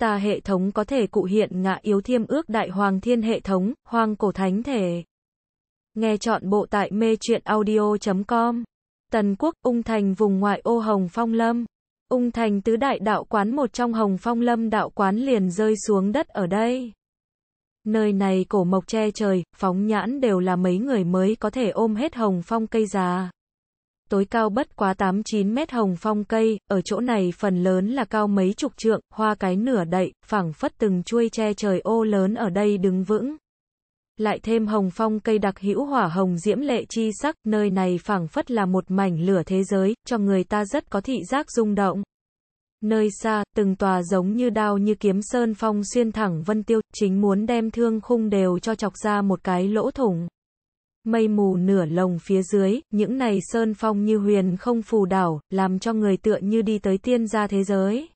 ta hệ thống có thể cụ hiện ngạ yếu thiêm ước đại hoàng thiên hệ thống, hoàng cổ thánh thể. Nghe chọn bộ tại mê truyện audio.com. Tần Quốc, Ung Thành vùng ngoại ô Hồng Phong Lâm. Ung Thành tứ đại đạo quán một trong Hồng Phong Lâm đạo quán liền rơi xuống đất ở đây. Nơi này cổ mộc che trời, phóng nhãn đều là mấy người mới có thể ôm hết Hồng Phong cây già tối cao bất quá 8-9 mét hồng phong cây, ở chỗ này phần lớn là cao mấy chục trượng, hoa cái nửa đậy, phẳng phất từng chuôi che trời ô lớn ở đây đứng vững. Lại thêm hồng phong cây đặc hữu hỏa hồng diễm lệ chi sắc, nơi này phẳng phất là một mảnh lửa thế giới, cho người ta rất có thị giác rung động. Nơi xa, từng tòa giống như đao như kiếm sơn phong xuyên thẳng vân tiêu, chính muốn đem thương khung đều cho chọc ra một cái lỗ thủng. Mây mù nửa lồng phía dưới, những này sơn phong như huyền không phù đảo, làm cho người tựa như đi tới tiên gia thế giới.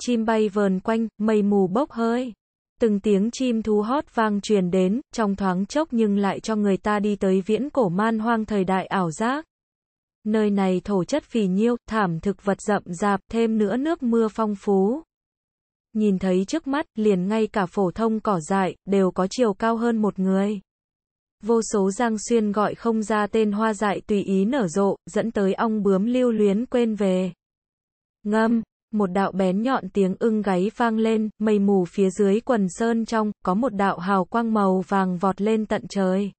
Chim bay vờn quanh, mây mù bốc hơi. Từng tiếng chim thú hót vang truyền đến, trong thoáng chốc nhưng lại cho người ta đi tới viễn cổ man hoang thời đại ảo giác. Nơi này thổ chất phì nhiêu, thảm thực vật rậm rạp, thêm nữa nước mưa phong phú. Nhìn thấy trước mắt, liền ngay cả phổ thông cỏ dại, đều có chiều cao hơn một người vô số giang xuyên gọi không ra tên hoa dại tùy ý nở rộ, dẫn tới ong bướm lưu luyến quên về. Ngâm, một đạo bén nhọn tiếng ưng gáy vang lên, mây mù phía dưới quần sơn trong, có một đạo hào quang màu vàng vọt lên tận trời.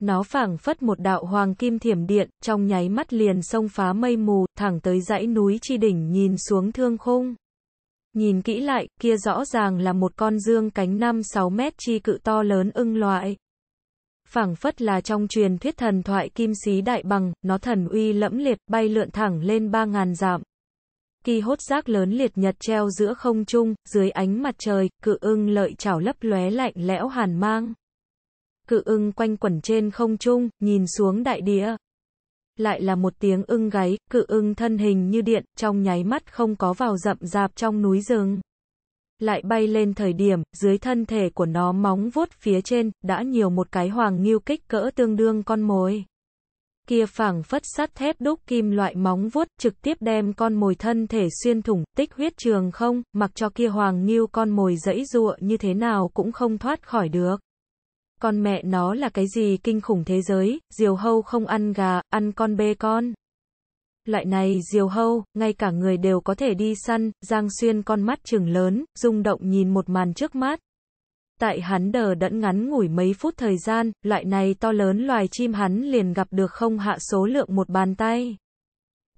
Nó phảng phất một đạo hoàng kim thiểm điện, trong nháy mắt liền xông phá mây mù, thẳng tới dãy núi chi đỉnh nhìn xuống thương khung. Nhìn kỹ lại, kia rõ ràng là một con dương cánh 5-6 mét chi cự to lớn ưng loại phảng phất là trong truyền thuyết thần thoại kim sĩ đại bằng, nó thần uy lẫm liệt, bay lượn thẳng lên ba ngàn dặm. Kỳ hốt giác lớn liệt nhật treo giữa không trung, dưới ánh mặt trời, cự ưng lợi chảo lấp lóe lạnh lẽo hàn mang. Cự ưng quanh quẩn trên không trung, nhìn xuống đại địa. Lại là một tiếng ưng gáy, cự ưng thân hình như điện, trong nháy mắt không có vào rậm rạp trong núi rừng lại bay lên thời điểm, dưới thân thể của nó móng vuốt phía trên, đã nhiều một cái hoàng nghiêu kích cỡ tương đương con mồi. Kia phẳng phất sắt thép đúc kim loại móng vuốt, trực tiếp đem con mồi thân thể xuyên thủng, tích huyết trường không, mặc cho kia hoàng nghiêu con mồi dẫy dụa như thế nào cũng không thoát khỏi được. Con mẹ nó là cái gì kinh khủng thế giới, diều hâu không ăn gà, ăn con bê con. Loại này diều hâu, ngay cả người đều có thể đi săn, Giang Xuyên con mắt trừng lớn, rung động nhìn một màn trước mắt. Tại hắn đờ đẫn ngắn ngủi mấy phút thời gian, loại này to lớn loài chim hắn liền gặp được không hạ số lượng một bàn tay.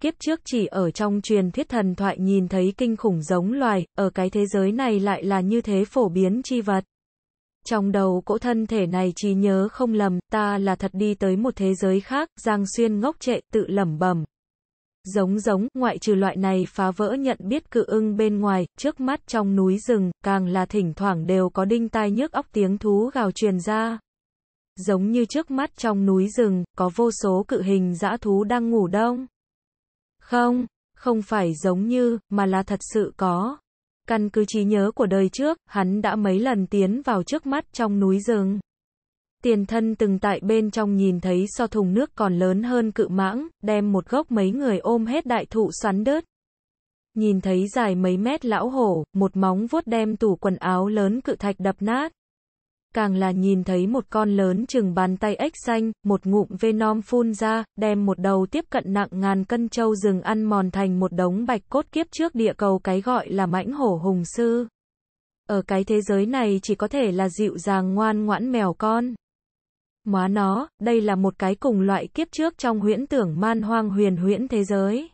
Kiếp trước chỉ ở trong truyền thuyết thần thoại nhìn thấy kinh khủng giống loài, ở cái thế giới này lại là như thế phổ biến chi vật. Trong đầu cỗ thân thể này trí nhớ không lầm, ta là thật đi tới một thế giới khác, Giang Xuyên ngốc trệ, tự lẩm bẩm, giống giống, ngoại trừ loại này phá vỡ nhận biết cự ưng bên ngoài, trước mắt trong núi rừng, càng là thỉnh thoảng đều có đinh tai nhức óc tiếng thú gào truyền ra. Giống như trước mắt trong núi rừng, có vô số cự hình dã thú đang ngủ đông. Không, không phải giống như, mà là thật sự có. Căn cứ trí nhớ của đời trước, hắn đã mấy lần tiến vào trước mắt trong núi rừng. Tiền thân từng tại bên trong nhìn thấy so thùng nước còn lớn hơn cự mãng, đem một gốc mấy người ôm hết đại thụ xoắn đứt. Nhìn thấy dài mấy mét lão hổ, một móng vuốt đem tủ quần áo lớn cự thạch đập nát. Càng là nhìn thấy một con lớn chừng bàn tay ếch xanh, một ngụm venom phun ra, đem một đầu tiếp cận nặng ngàn cân trâu rừng ăn mòn thành một đống bạch cốt kiếp trước địa cầu cái gọi là mãnh hổ hùng sư ở cái thế giới này chỉ có thể là dịu dàng ngoan ngoãn mèo con. Móa nó, đây là một cái cùng loại kiếp trước trong huyễn tưởng man hoang huyền huyễn thế giới.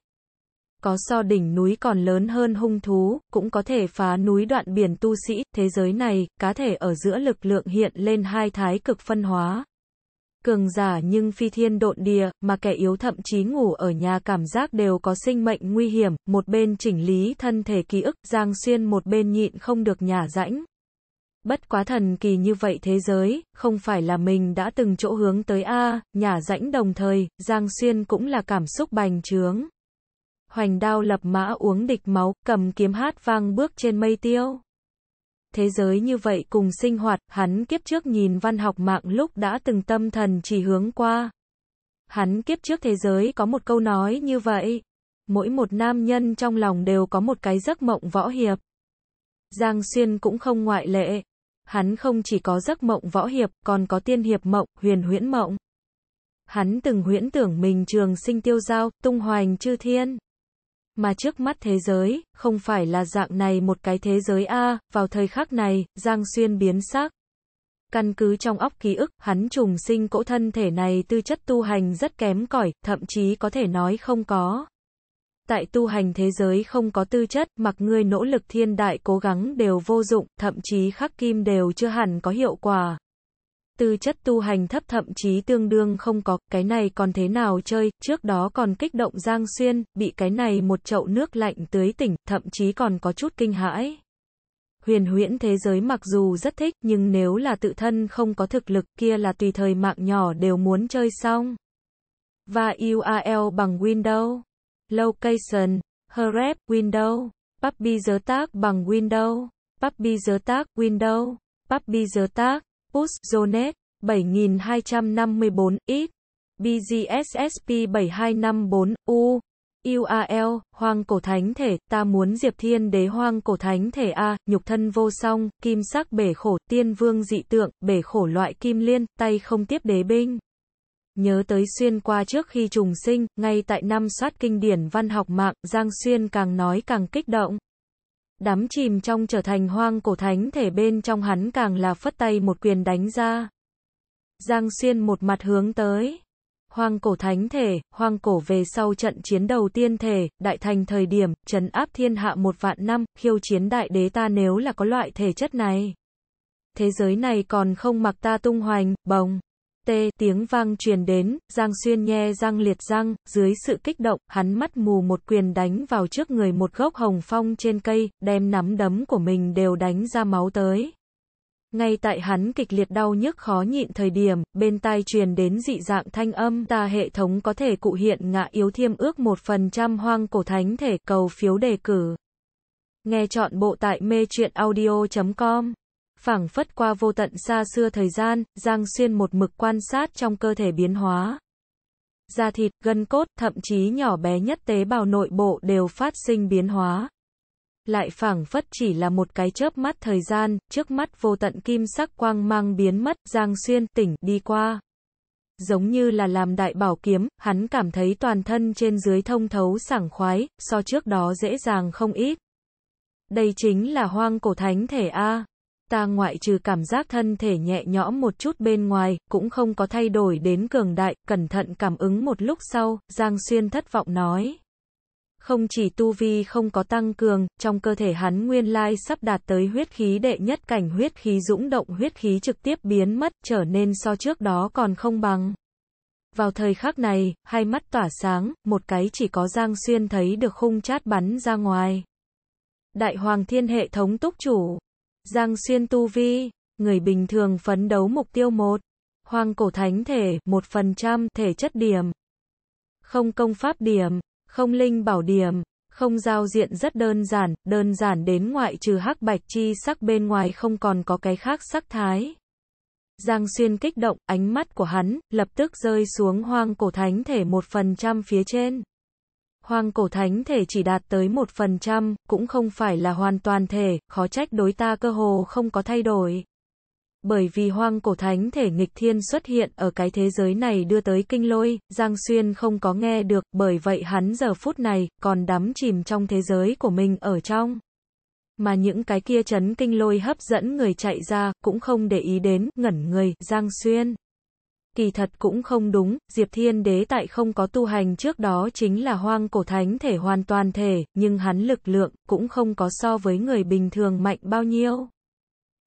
Có so đỉnh núi còn lớn hơn hung thú, cũng có thể phá núi đoạn biển tu sĩ, thế giới này, cá thể ở giữa lực lượng hiện lên hai thái cực phân hóa. Cường giả nhưng phi thiên độn địa, mà kẻ yếu thậm chí ngủ ở nhà cảm giác đều có sinh mệnh nguy hiểm, một bên chỉnh lý thân thể ký ức, Giang Xuyên một bên nhịn không được nhà rãnh, Bất quá thần kỳ như vậy thế giới, không phải là mình đã từng chỗ hướng tới A, nhà rãnh đồng thời, Giang Xuyên cũng là cảm xúc bành trướng. Hoành đao lập mã uống địch máu, cầm kiếm hát vang bước trên mây tiêu. Thế giới như vậy cùng sinh hoạt, hắn kiếp trước nhìn văn học mạng lúc đã từng tâm thần chỉ hướng qua. Hắn kiếp trước thế giới có một câu nói như vậy. Mỗi một nam nhân trong lòng đều có một cái giấc mộng võ hiệp. Giang Xuyên cũng không ngoại lệ, Hắn không chỉ có giấc mộng võ hiệp, còn có tiên hiệp mộng, huyền huyễn mộng. Hắn từng huyễn tưởng mình trường sinh tiêu giao, tung hoành chư thiên. Mà trước mắt thế giới, không phải là dạng này một cái thế giới A, vào thời khắc này, Giang Xuyên biến sắc. Căn cứ trong óc ký ức, hắn trùng sinh cỗ thân thể này tư chất tu hành rất kém cỏi, thậm chí có thể nói không có tại tu hành thế giới không có tư chất, mặc ngươi nỗ lực thiên đại cố gắng đều vô dụng, thậm chí khắc kim đều chưa hẳn có hiệu quả. Tư chất tu hành thấp thậm chí tương đương không có, cái này còn thế nào chơi, trước đó còn kích động Giang Xuyên, bị cái này một chậu nước lạnh tưới tỉnh, thậm chí còn có chút kinh hãi. Huyền huyễn thế giới mặc dù rất thích, nhưng nếu là tự thân không có thực lực kia là tùy thời mạng nhỏ đều muốn chơi xong. Và URL bằng Windows. Location, Hrep, Window, Puppy giới tác bằng Window, Puppy giới tác Window, Puppy giới tác, Push, Zonet, 7254, X, BGSSP 7254, U, URL, Hoang Cổ Thánh Thể, ta muốn Diệp Thiên Đế Hoang Cổ Thánh Thể A, nhục thân vô song, kim sắc bể khổ, tiên vương dị tượng, bể khổ loại kim liên, tay không tiếp đế binh. Nhớ tới xuyên qua trước khi trùng sinh, ngay tại năm soát kinh điển văn học mạng, Giang Xuyên càng nói càng kích động. Đắm chìm trong trở thành hoang cổ thánh thể bên trong hắn càng là phất tay một quyền đánh ra. Giang Xuyên một mặt hướng tới. Hoang cổ thánh thể, hoang cổ về sau trận chiến đầu tiên thể, đại thành thời điểm, trấn áp thiên hạ một vạn năm, khiêu chiến đại đế ta nếu là có loại thể chất này. Thế giới này còn không mặc ta tung hoành, bồng tê tiếng vang truyền đến, Giang Xuyên nhe răng liệt răng, dưới sự kích động, hắn mắt mù một quyền đánh vào trước người một gốc hồng phong trên cây, đem nắm đấm của mình đều đánh ra máu tới. Ngay tại hắn kịch liệt đau nhức khó nhịn thời điểm, bên tai truyền đến dị dạng thanh âm ta hệ thống có thể cụ hiện ngạ yếu thiêm ước một phần trăm hoang cổ thánh thể cầu phiếu đề cử. Nghe chọn bộ tại mê truyện audio.com phảng phất qua vô tận xa xưa thời gian, Giang Xuyên một mực quan sát trong cơ thể biến hóa. Da thịt, gân cốt, thậm chí nhỏ bé nhất tế bào nội bộ đều phát sinh biến hóa. Lại phảng phất chỉ là một cái chớp mắt thời gian, trước mắt vô tận kim sắc quang mang biến mất, Giang Xuyên tỉnh, đi qua. Giống như là làm đại bảo kiếm, hắn cảm thấy toàn thân trên dưới thông thấu sảng khoái, so trước đó dễ dàng không ít. Đây chính là hoang cổ thánh thể A. Ta ngoại trừ cảm giác thân thể nhẹ nhõm một chút bên ngoài, cũng không có thay đổi đến cường đại, cẩn thận cảm ứng một lúc sau, Giang Xuyên thất vọng nói. Không chỉ tu vi không có tăng cường, trong cơ thể hắn nguyên lai sắp đạt tới huyết khí đệ nhất cảnh huyết khí dũng động huyết khí trực tiếp biến mất, trở nên so trước đó còn không bằng. Vào thời khắc này, hai mắt tỏa sáng, một cái chỉ có Giang Xuyên thấy được khung chát bắn ra ngoài. Đại Hoàng Thiên hệ thống túc chủ Giang xuyên tu vi, người bình thường phấn đấu mục tiêu một Hoàng cổ thánh thể, 1% thể chất điểm. Không công pháp điểm, không linh bảo điểm, không giao diện rất đơn giản, đơn giản đến ngoại trừ hắc bạch chi sắc bên ngoài không còn có cái khác sắc thái. Giang Xuyên kích động, ánh mắt của hắn, lập tức rơi xuống hoang cổ thánh thể 1% phía trên. Hoàng cổ thánh thể chỉ đạt tới một phần trăm cũng không phải là hoàn toàn thể, khó trách đối ta cơ hồ không có thay đổi. Bởi vì hoang cổ thánh thể nghịch thiên xuất hiện ở cái thế giới này đưa tới kinh lôi, Giang Xuyên không có nghe được, bởi vậy hắn giờ phút này còn đắm chìm trong thế giới của mình ở trong. Mà những cái kia chấn kinh lôi hấp dẫn người chạy ra, cũng không để ý đến, ngẩn người, Giang Xuyên kỳ thật cũng không đúng, Diệp Thiên Đế tại không có tu hành trước đó chính là hoang cổ thánh thể hoàn toàn thể, nhưng hắn lực lượng cũng không có so với người bình thường mạnh bao nhiêu.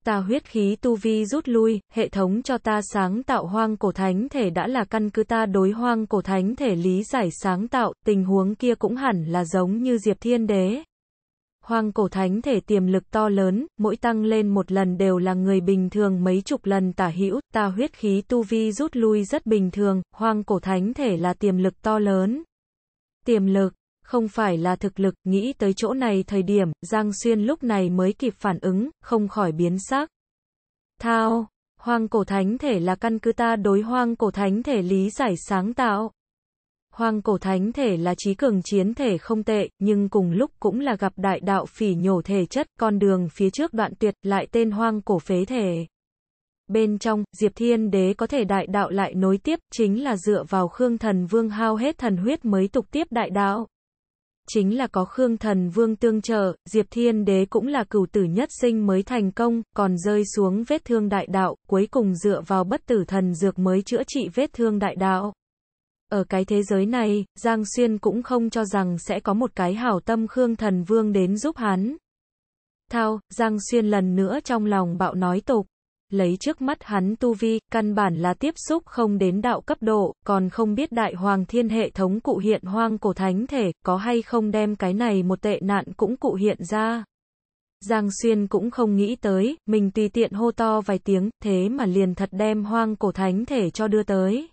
Ta huyết khí tu vi rút lui, hệ thống cho ta sáng tạo hoang cổ thánh thể đã là căn cứ ta đối hoang cổ thánh thể lý giải sáng tạo, tình huống kia cũng hẳn là giống như Diệp Thiên Đế, Hoang cổ thánh thể tiềm lực to lớn, mỗi tăng lên một lần đều là người bình thường mấy chục lần tả hữu, ta huyết khí tu vi rút lui rất bình thường, Hoang cổ thánh thể là tiềm lực to lớn. Tiềm lực, không phải là thực lực, nghĩ tới chỗ này thời điểm, Giang Xuyên lúc này mới kịp phản ứng, không khỏi biến sắc. Thao, hoang cổ thánh thể là căn cứ ta đối hoang cổ thánh thể lý giải sáng tạo, Hoàng cổ thánh thể là trí cường chiến thể không tệ, nhưng cùng lúc cũng là gặp đại đạo phỉ nhổ thể chất, con đường phía trước đoạn tuyệt, lại tên hoang cổ phế thể. Bên trong, Diệp Thiên Đế có thể đại đạo lại nối tiếp, chính là dựa vào Khương Thần Vương hao hết thần huyết mới tục tiếp đại đạo. Chính là có Khương Thần Vương tương trợ, Diệp Thiên Đế cũng là cửu tử nhất sinh mới thành công, còn rơi xuống vết thương đại đạo, cuối cùng dựa vào bất tử thần dược mới chữa trị vết thương đại đạo. Ở cái thế giới này, Giang Xuyên cũng không cho rằng sẽ có một cái hảo tâm Khương Thần Vương đến giúp hắn. Thao, Giang Xuyên lần nữa trong lòng bạo nói tục. Lấy trước mắt hắn tu vi, căn bản là tiếp xúc không đến đạo cấp độ, còn không biết đại hoàng thiên hệ thống cụ hiện hoang cổ thánh thể, có hay không đem cái này một tệ nạn cũng cụ hiện ra. Giang Xuyên cũng không nghĩ tới, mình tùy tiện hô to vài tiếng, thế mà liền thật đem hoang cổ thánh thể cho đưa tới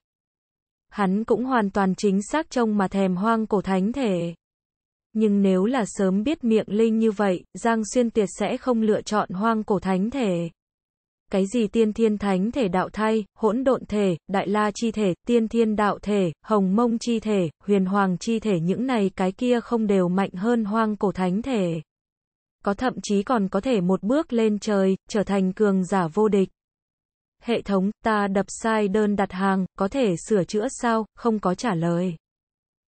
hắn cũng hoàn toàn chính xác trông mà thèm hoang cổ thánh thể. Nhưng nếu là sớm biết miệng linh như vậy, Giang Xuyên Tiệt sẽ không lựa chọn hoang cổ thánh thể. Cái gì tiên thiên thánh thể đạo thay, hỗn độn thể, đại la chi thể, tiên thiên đạo thể, hồng mông chi thể, huyền hoàng chi thể những này cái kia không đều mạnh hơn hoang cổ thánh thể. Có thậm chí còn có thể một bước lên trời, trở thành cường giả vô địch. Hệ thống, ta đập sai đơn đặt hàng, có thể sửa chữa sao, không có trả lời.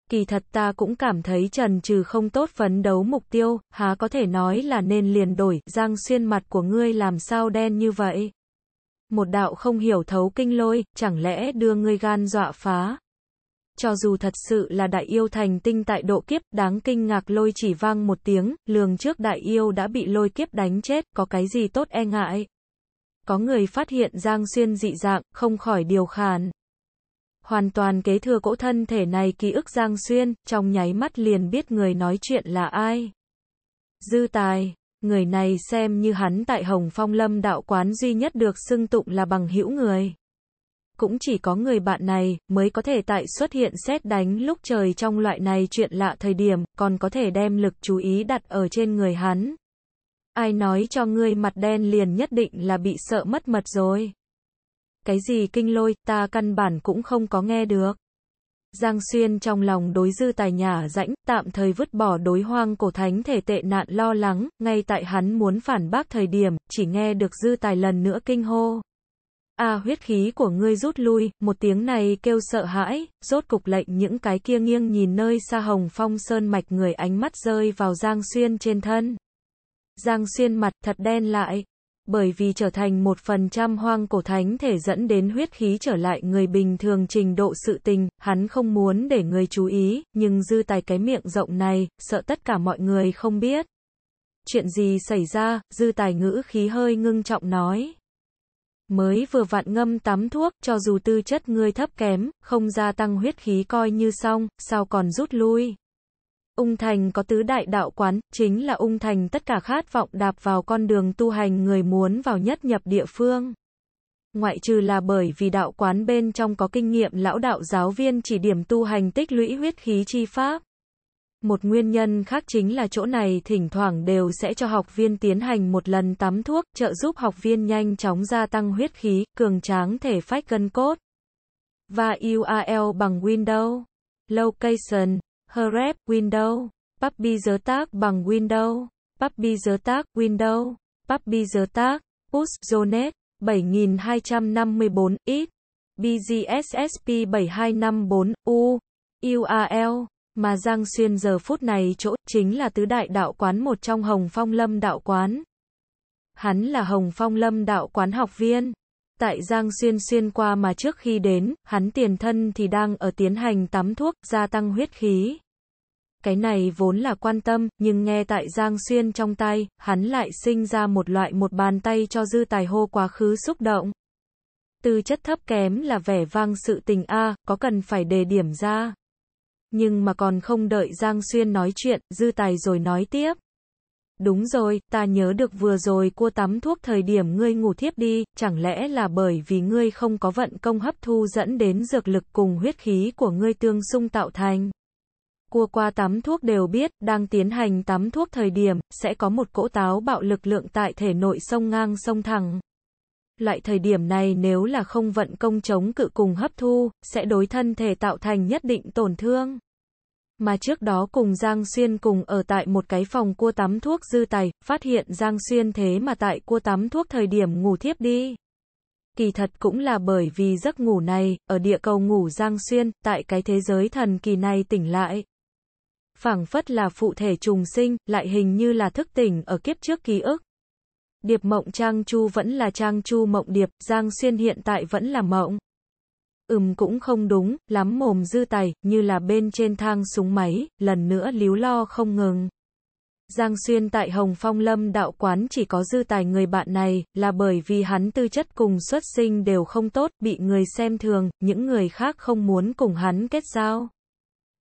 Kỳ thật ta cũng cảm thấy trần trừ không tốt phấn đấu mục tiêu, há có thể nói là nên liền đổi, giang xuyên mặt của ngươi làm sao đen như vậy. Một đạo không hiểu thấu kinh lôi, chẳng lẽ đưa ngươi gan dọa phá. Cho dù thật sự là đại yêu thành tinh tại độ kiếp, đáng kinh ngạc lôi chỉ vang một tiếng, lường trước đại yêu đã bị lôi kiếp đánh chết, có cái gì tốt e ngại có người phát hiện Giang Xuyên dị dạng, không khỏi điều khản. Hoàn toàn kế thừa cỗ thân thể này ký ức Giang Xuyên, trong nháy mắt liền biết người nói chuyện là ai. Dư tài, người này xem như hắn tại Hồng Phong Lâm đạo quán duy nhất được xưng tụng là bằng hữu người. Cũng chỉ có người bạn này mới có thể tại xuất hiện xét đánh lúc trời trong loại này chuyện lạ thời điểm, còn có thể đem lực chú ý đặt ở trên người hắn. Ai nói cho ngươi mặt đen liền nhất định là bị sợ mất mật rồi. Cái gì kinh lôi, ta căn bản cũng không có nghe được. Giang Xuyên trong lòng đối dư tài nhà rãnh, tạm thời vứt bỏ đối hoang cổ thánh thể tệ nạn lo lắng, ngay tại hắn muốn phản bác thời điểm, chỉ nghe được dư tài lần nữa kinh hô. A à, huyết khí của ngươi rút lui, một tiếng này kêu sợ hãi, rốt cục lệnh những cái kia nghiêng nhìn nơi xa hồng phong sơn mạch người ánh mắt rơi vào Giang Xuyên trên thân. Giang Xuyên mặt thật đen lại, bởi vì trở thành một phần trăm hoang cổ thánh thể dẫn đến huyết khí trở lại người bình thường trình độ sự tình, hắn không muốn để người chú ý, nhưng dư tài cái miệng rộng này, sợ tất cả mọi người không biết. Chuyện gì xảy ra, dư tài ngữ khí hơi ngưng trọng nói. Mới vừa vạn ngâm tắm thuốc, cho dù tư chất ngươi thấp kém, không gia tăng huyết khí coi như xong, sao còn rút lui. Ung Thành có tứ đại đạo quán, chính là Ung Thành tất cả khát vọng đạp vào con đường tu hành người muốn vào nhất nhập địa phương. Ngoại trừ là bởi vì đạo quán bên trong có kinh nghiệm lão đạo giáo viên chỉ điểm tu hành tích lũy huyết khí chi pháp. Một nguyên nhân khác chính là chỗ này thỉnh thoảng đều sẽ cho học viên tiến hành một lần tắm thuốc, trợ giúp học viên nhanh chóng gia tăng huyết khí, cường tráng thể phách cân cốt. Và URL bằng Windows Location hrep Windows, puppy dớ tác bằng Windows, puppy dớ tác Windows, puppy dớ tác push zonet 7254 x bgssp 7254 u url mà Giang Xuyên giờ phút này chỗ chính là tứ đại đạo quán một trong Hồng Phong Lâm đạo quán. Hắn là Hồng Phong Lâm đạo quán học viên. Tại Giang Xuyên xuyên qua mà trước khi đến, hắn tiền thân thì đang ở tiến hành tắm thuốc, gia tăng huyết khí. Cái này vốn là quan tâm, nhưng nghe tại Giang Xuyên trong tay, hắn lại sinh ra một loại một bàn tay cho dư tài hô quá khứ xúc động. Tư chất thấp kém là vẻ vang sự tình A, có cần phải đề điểm ra. Nhưng mà còn không đợi Giang Xuyên nói chuyện, dư tài rồi nói tiếp. Đúng rồi, ta nhớ được vừa rồi cua tắm thuốc thời điểm ngươi ngủ thiếp đi, chẳng lẽ là bởi vì ngươi không có vận công hấp thu dẫn đến dược lực cùng huyết khí của ngươi tương xung tạo thành. Cua qua tắm thuốc đều biết, đang tiến hành tắm thuốc thời điểm, sẽ có một cỗ táo bạo lực lượng tại thể nội sông ngang sông thẳng. Loại thời điểm này nếu là không vận công chống cự cùng hấp thu, sẽ đối thân thể tạo thành nhất định tổn thương. Mà trước đó cùng Giang Xuyên cùng ở tại một cái phòng cua tắm thuốc dư tài, phát hiện Giang Xuyên thế mà tại cua tắm thuốc thời điểm ngủ thiếp đi. Kỳ thật cũng là bởi vì giấc ngủ này, ở địa cầu ngủ Giang Xuyên, tại cái thế giới thần kỳ này tỉnh lại, phảng phất là phụ thể trùng sinh, lại hình như là thức tỉnh ở kiếp trước ký ức. Điệp mộng Trang Chu vẫn là Trang Chu mộng điệp, Giang Xuyên hiện tại vẫn là mộng. Ừm cũng không đúng, lắm mồm dư tài, như là bên trên thang súng máy, lần nữa líu lo không ngừng. Giang Xuyên tại Hồng Phong Lâm đạo quán chỉ có dư tài người bạn này, là bởi vì hắn tư chất cùng xuất sinh đều không tốt, bị người xem thường, những người khác không muốn cùng hắn kết giao.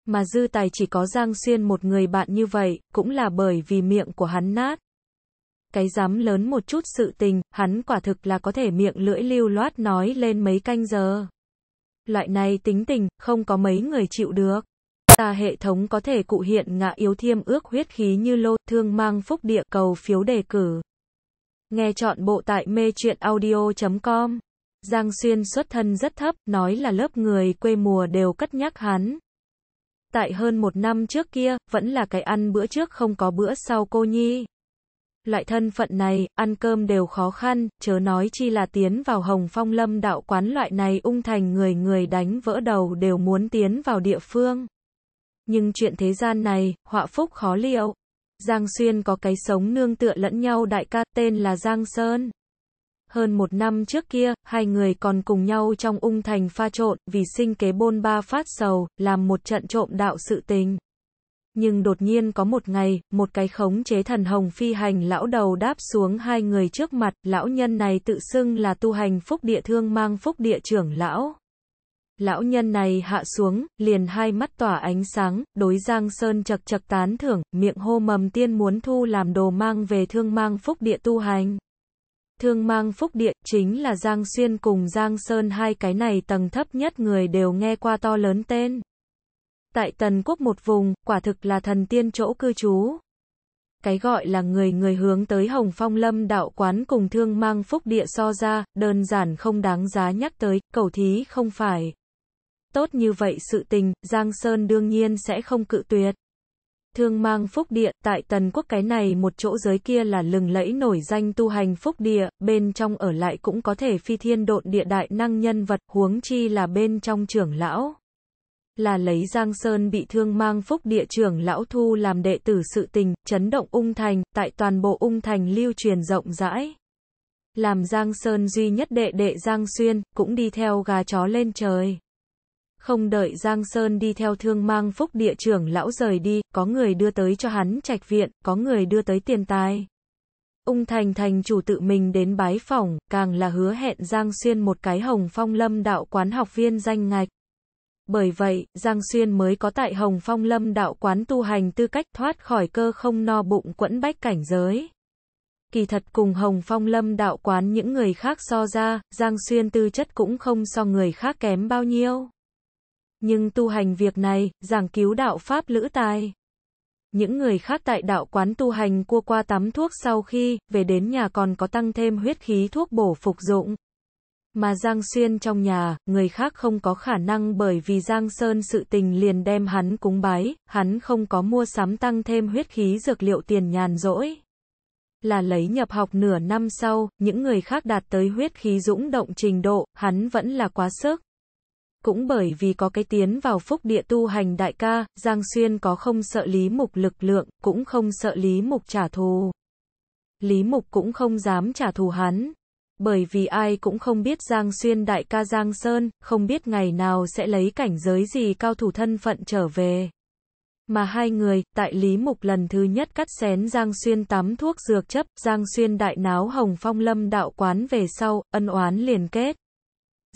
Mà dư tài chỉ có Giang Xuyên một người bạn như vậy, cũng là bởi vì miệng của hắn nát. Cái dám lớn một chút sự tình, hắn quả thực là có thể miệng lưỡi lưu loát nói lên mấy canh giờ. Loại này tính tình, không có mấy người chịu được. Ta hệ thống có thể cụ hiện ngạ yếu thiêm ước huyết khí như lô, thương mang phúc địa cầu phiếu đề cử. Nghe chọn bộ tại mê truyện audio.com. Giang Xuyên xuất thân rất thấp, nói là lớp người quê mùa đều cất nhắc hắn tại hơn một năm trước kia, vẫn là cái ăn bữa trước không có bữa sau cô nhi. Loại thân phận này, ăn cơm đều khó khăn, chớ nói chi là tiến vào hồng phong lâm đạo quán loại này ung thành người người đánh vỡ đầu đều muốn tiến vào địa phương. Nhưng chuyện thế gian này, họa phúc khó liệu. Giang Xuyên có cái sống nương tựa lẫn nhau đại ca tên là Giang Sơn. Hơn một năm trước kia, hai người còn cùng nhau trong ung thành pha trộn, vì sinh kế bôn ba phát sầu, làm một trận trộm đạo sự tình. Nhưng đột nhiên có một ngày, một cái khống chế thần hồng phi hành lão đầu đáp xuống hai người trước mặt, lão nhân này tự xưng là tu hành phúc địa thương mang phúc địa trưởng lão. Lão nhân này hạ xuống, liền hai mắt tỏa ánh sáng, đối Giang Sơn chật chật tán thưởng, miệng hô mầm tiên muốn thu làm đồ mang về thương mang phúc địa tu hành. Thương mang phúc địa, chính là Giang Xuyên cùng Giang Sơn hai cái này tầng thấp nhất người đều nghe qua to lớn tên. Tại tần quốc một vùng, quả thực là thần tiên chỗ cư trú. Cái gọi là người người hướng tới Hồng Phong Lâm đạo quán cùng thương mang phúc địa so ra, đơn giản không đáng giá nhắc tới, cầu thí không phải. Tốt như vậy sự tình, Giang Sơn đương nhiên sẽ không cự tuyệt. Thương mang phúc địa, tại tần quốc cái này một chỗ giới kia là lừng lẫy nổi danh tu hành phúc địa, bên trong ở lại cũng có thể phi thiên độn địa đại năng nhân vật, huống chi là bên trong trưởng lão. Là lấy Giang Sơn bị thương mang phúc địa trưởng lão thu làm đệ tử sự tình, chấn động ung thành, tại toàn bộ ung thành lưu truyền rộng rãi. Làm Giang Sơn duy nhất đệ đệ Giang Xuyên, cũng đi theo gà chó lên trời. Không đợi Giang Sơn đi theo thương mang phúc địa trưởng lão rời đi, có người đưa tới cho hắn trạch viện, có người đưa tới tiền tài. Ung Thành thành chủ tự mình đến bái phỏng, càng là hứa hẹn Giang Xuyên một cái hồng phong lâm đạo quán học viên danh ngạch. Bởi vậy, Giang Xuyên mới có tại hồng phong lâm đạo quán tu hành tư cách thoát khỏi cơ không no bụng quẫn bách cảnh giới. Kỳ thật cùng hồng phong lâm đạo quán những người khác so ra, Giang Xuyên tư chất cũng không so người khác kém bao nhiêu. Nhưng tu hành việc này, giảng cứu đạo Pháp lữ tài. Những người khác tại đạo quán tu hành cua qua tắm thuốc sau khi về đến nhà còn có tăng thêm huyết khí thuốc bổ phục dụng. Mà Giang Xuyên trong nhà, người khác không có khả năng bởi vì Giang Sơn sự tình liền đem hắn cúng bái, hắn không có mua sắm tăng thêm huyết khí dược liệu tiền nhàn rỗi. Là lấy nhập học nửa năm sau, những người khác đạt tới huyết khí dũng động trình độ, hắn vẫn là quá sức. Cũng bởi vì có cái tiến vào phúc địa tu hành đại ca, Giang Xuyên có không sợ Lý Mục lực lượng, cũng không sợ Lý Mục trả thù. Lý Mục cũng không dám trả thù hắn. Bởi vì ai cũng không biết Giang Xuyên đại ca Giang Sơn, không biết ngày nào sẽ lấy cảnh giới gì cao thủ thân phận trở về. Mà hai người, tại Lý Mục lần thứ nhất cắt xén Giang Xuyên tắm thuốc dược chấp, Giang Xuyên đại náo Hồng Phong Lâm đạo quán về sau, ân oán liền kết.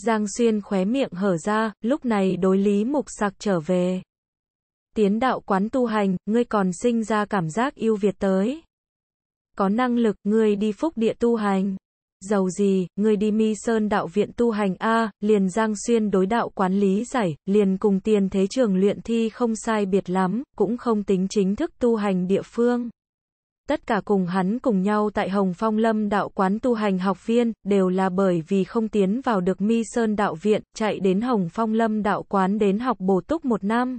Giang Xuyên khóe miệng hở ra, lúc này đối lý mục sạc trở về. Tiến đạo quán tu hành, ngươi còn sinh ra cảm giác yêu Việt tới. Có năng lực, ngươi đi phúc địa tu hành. Giàu gì, ngươi đi mi sơn đạo viện tu hành A, liền Giang Xuyên đối đạo quán lý giải, liền cùng tiền thế trường luyện thi không sai biệt lắm, cũng không tính chính thức tu hành địa phương tất cả cùng hắn cùng nhau tại Hồng Phong Lâm đạo quán tu hành học viên, đều là bởi vì không tiến vào được Mi Sơn đạo viện, chạy đến Hồng Phong Lâm đạo quán đến học bổ túc một năm.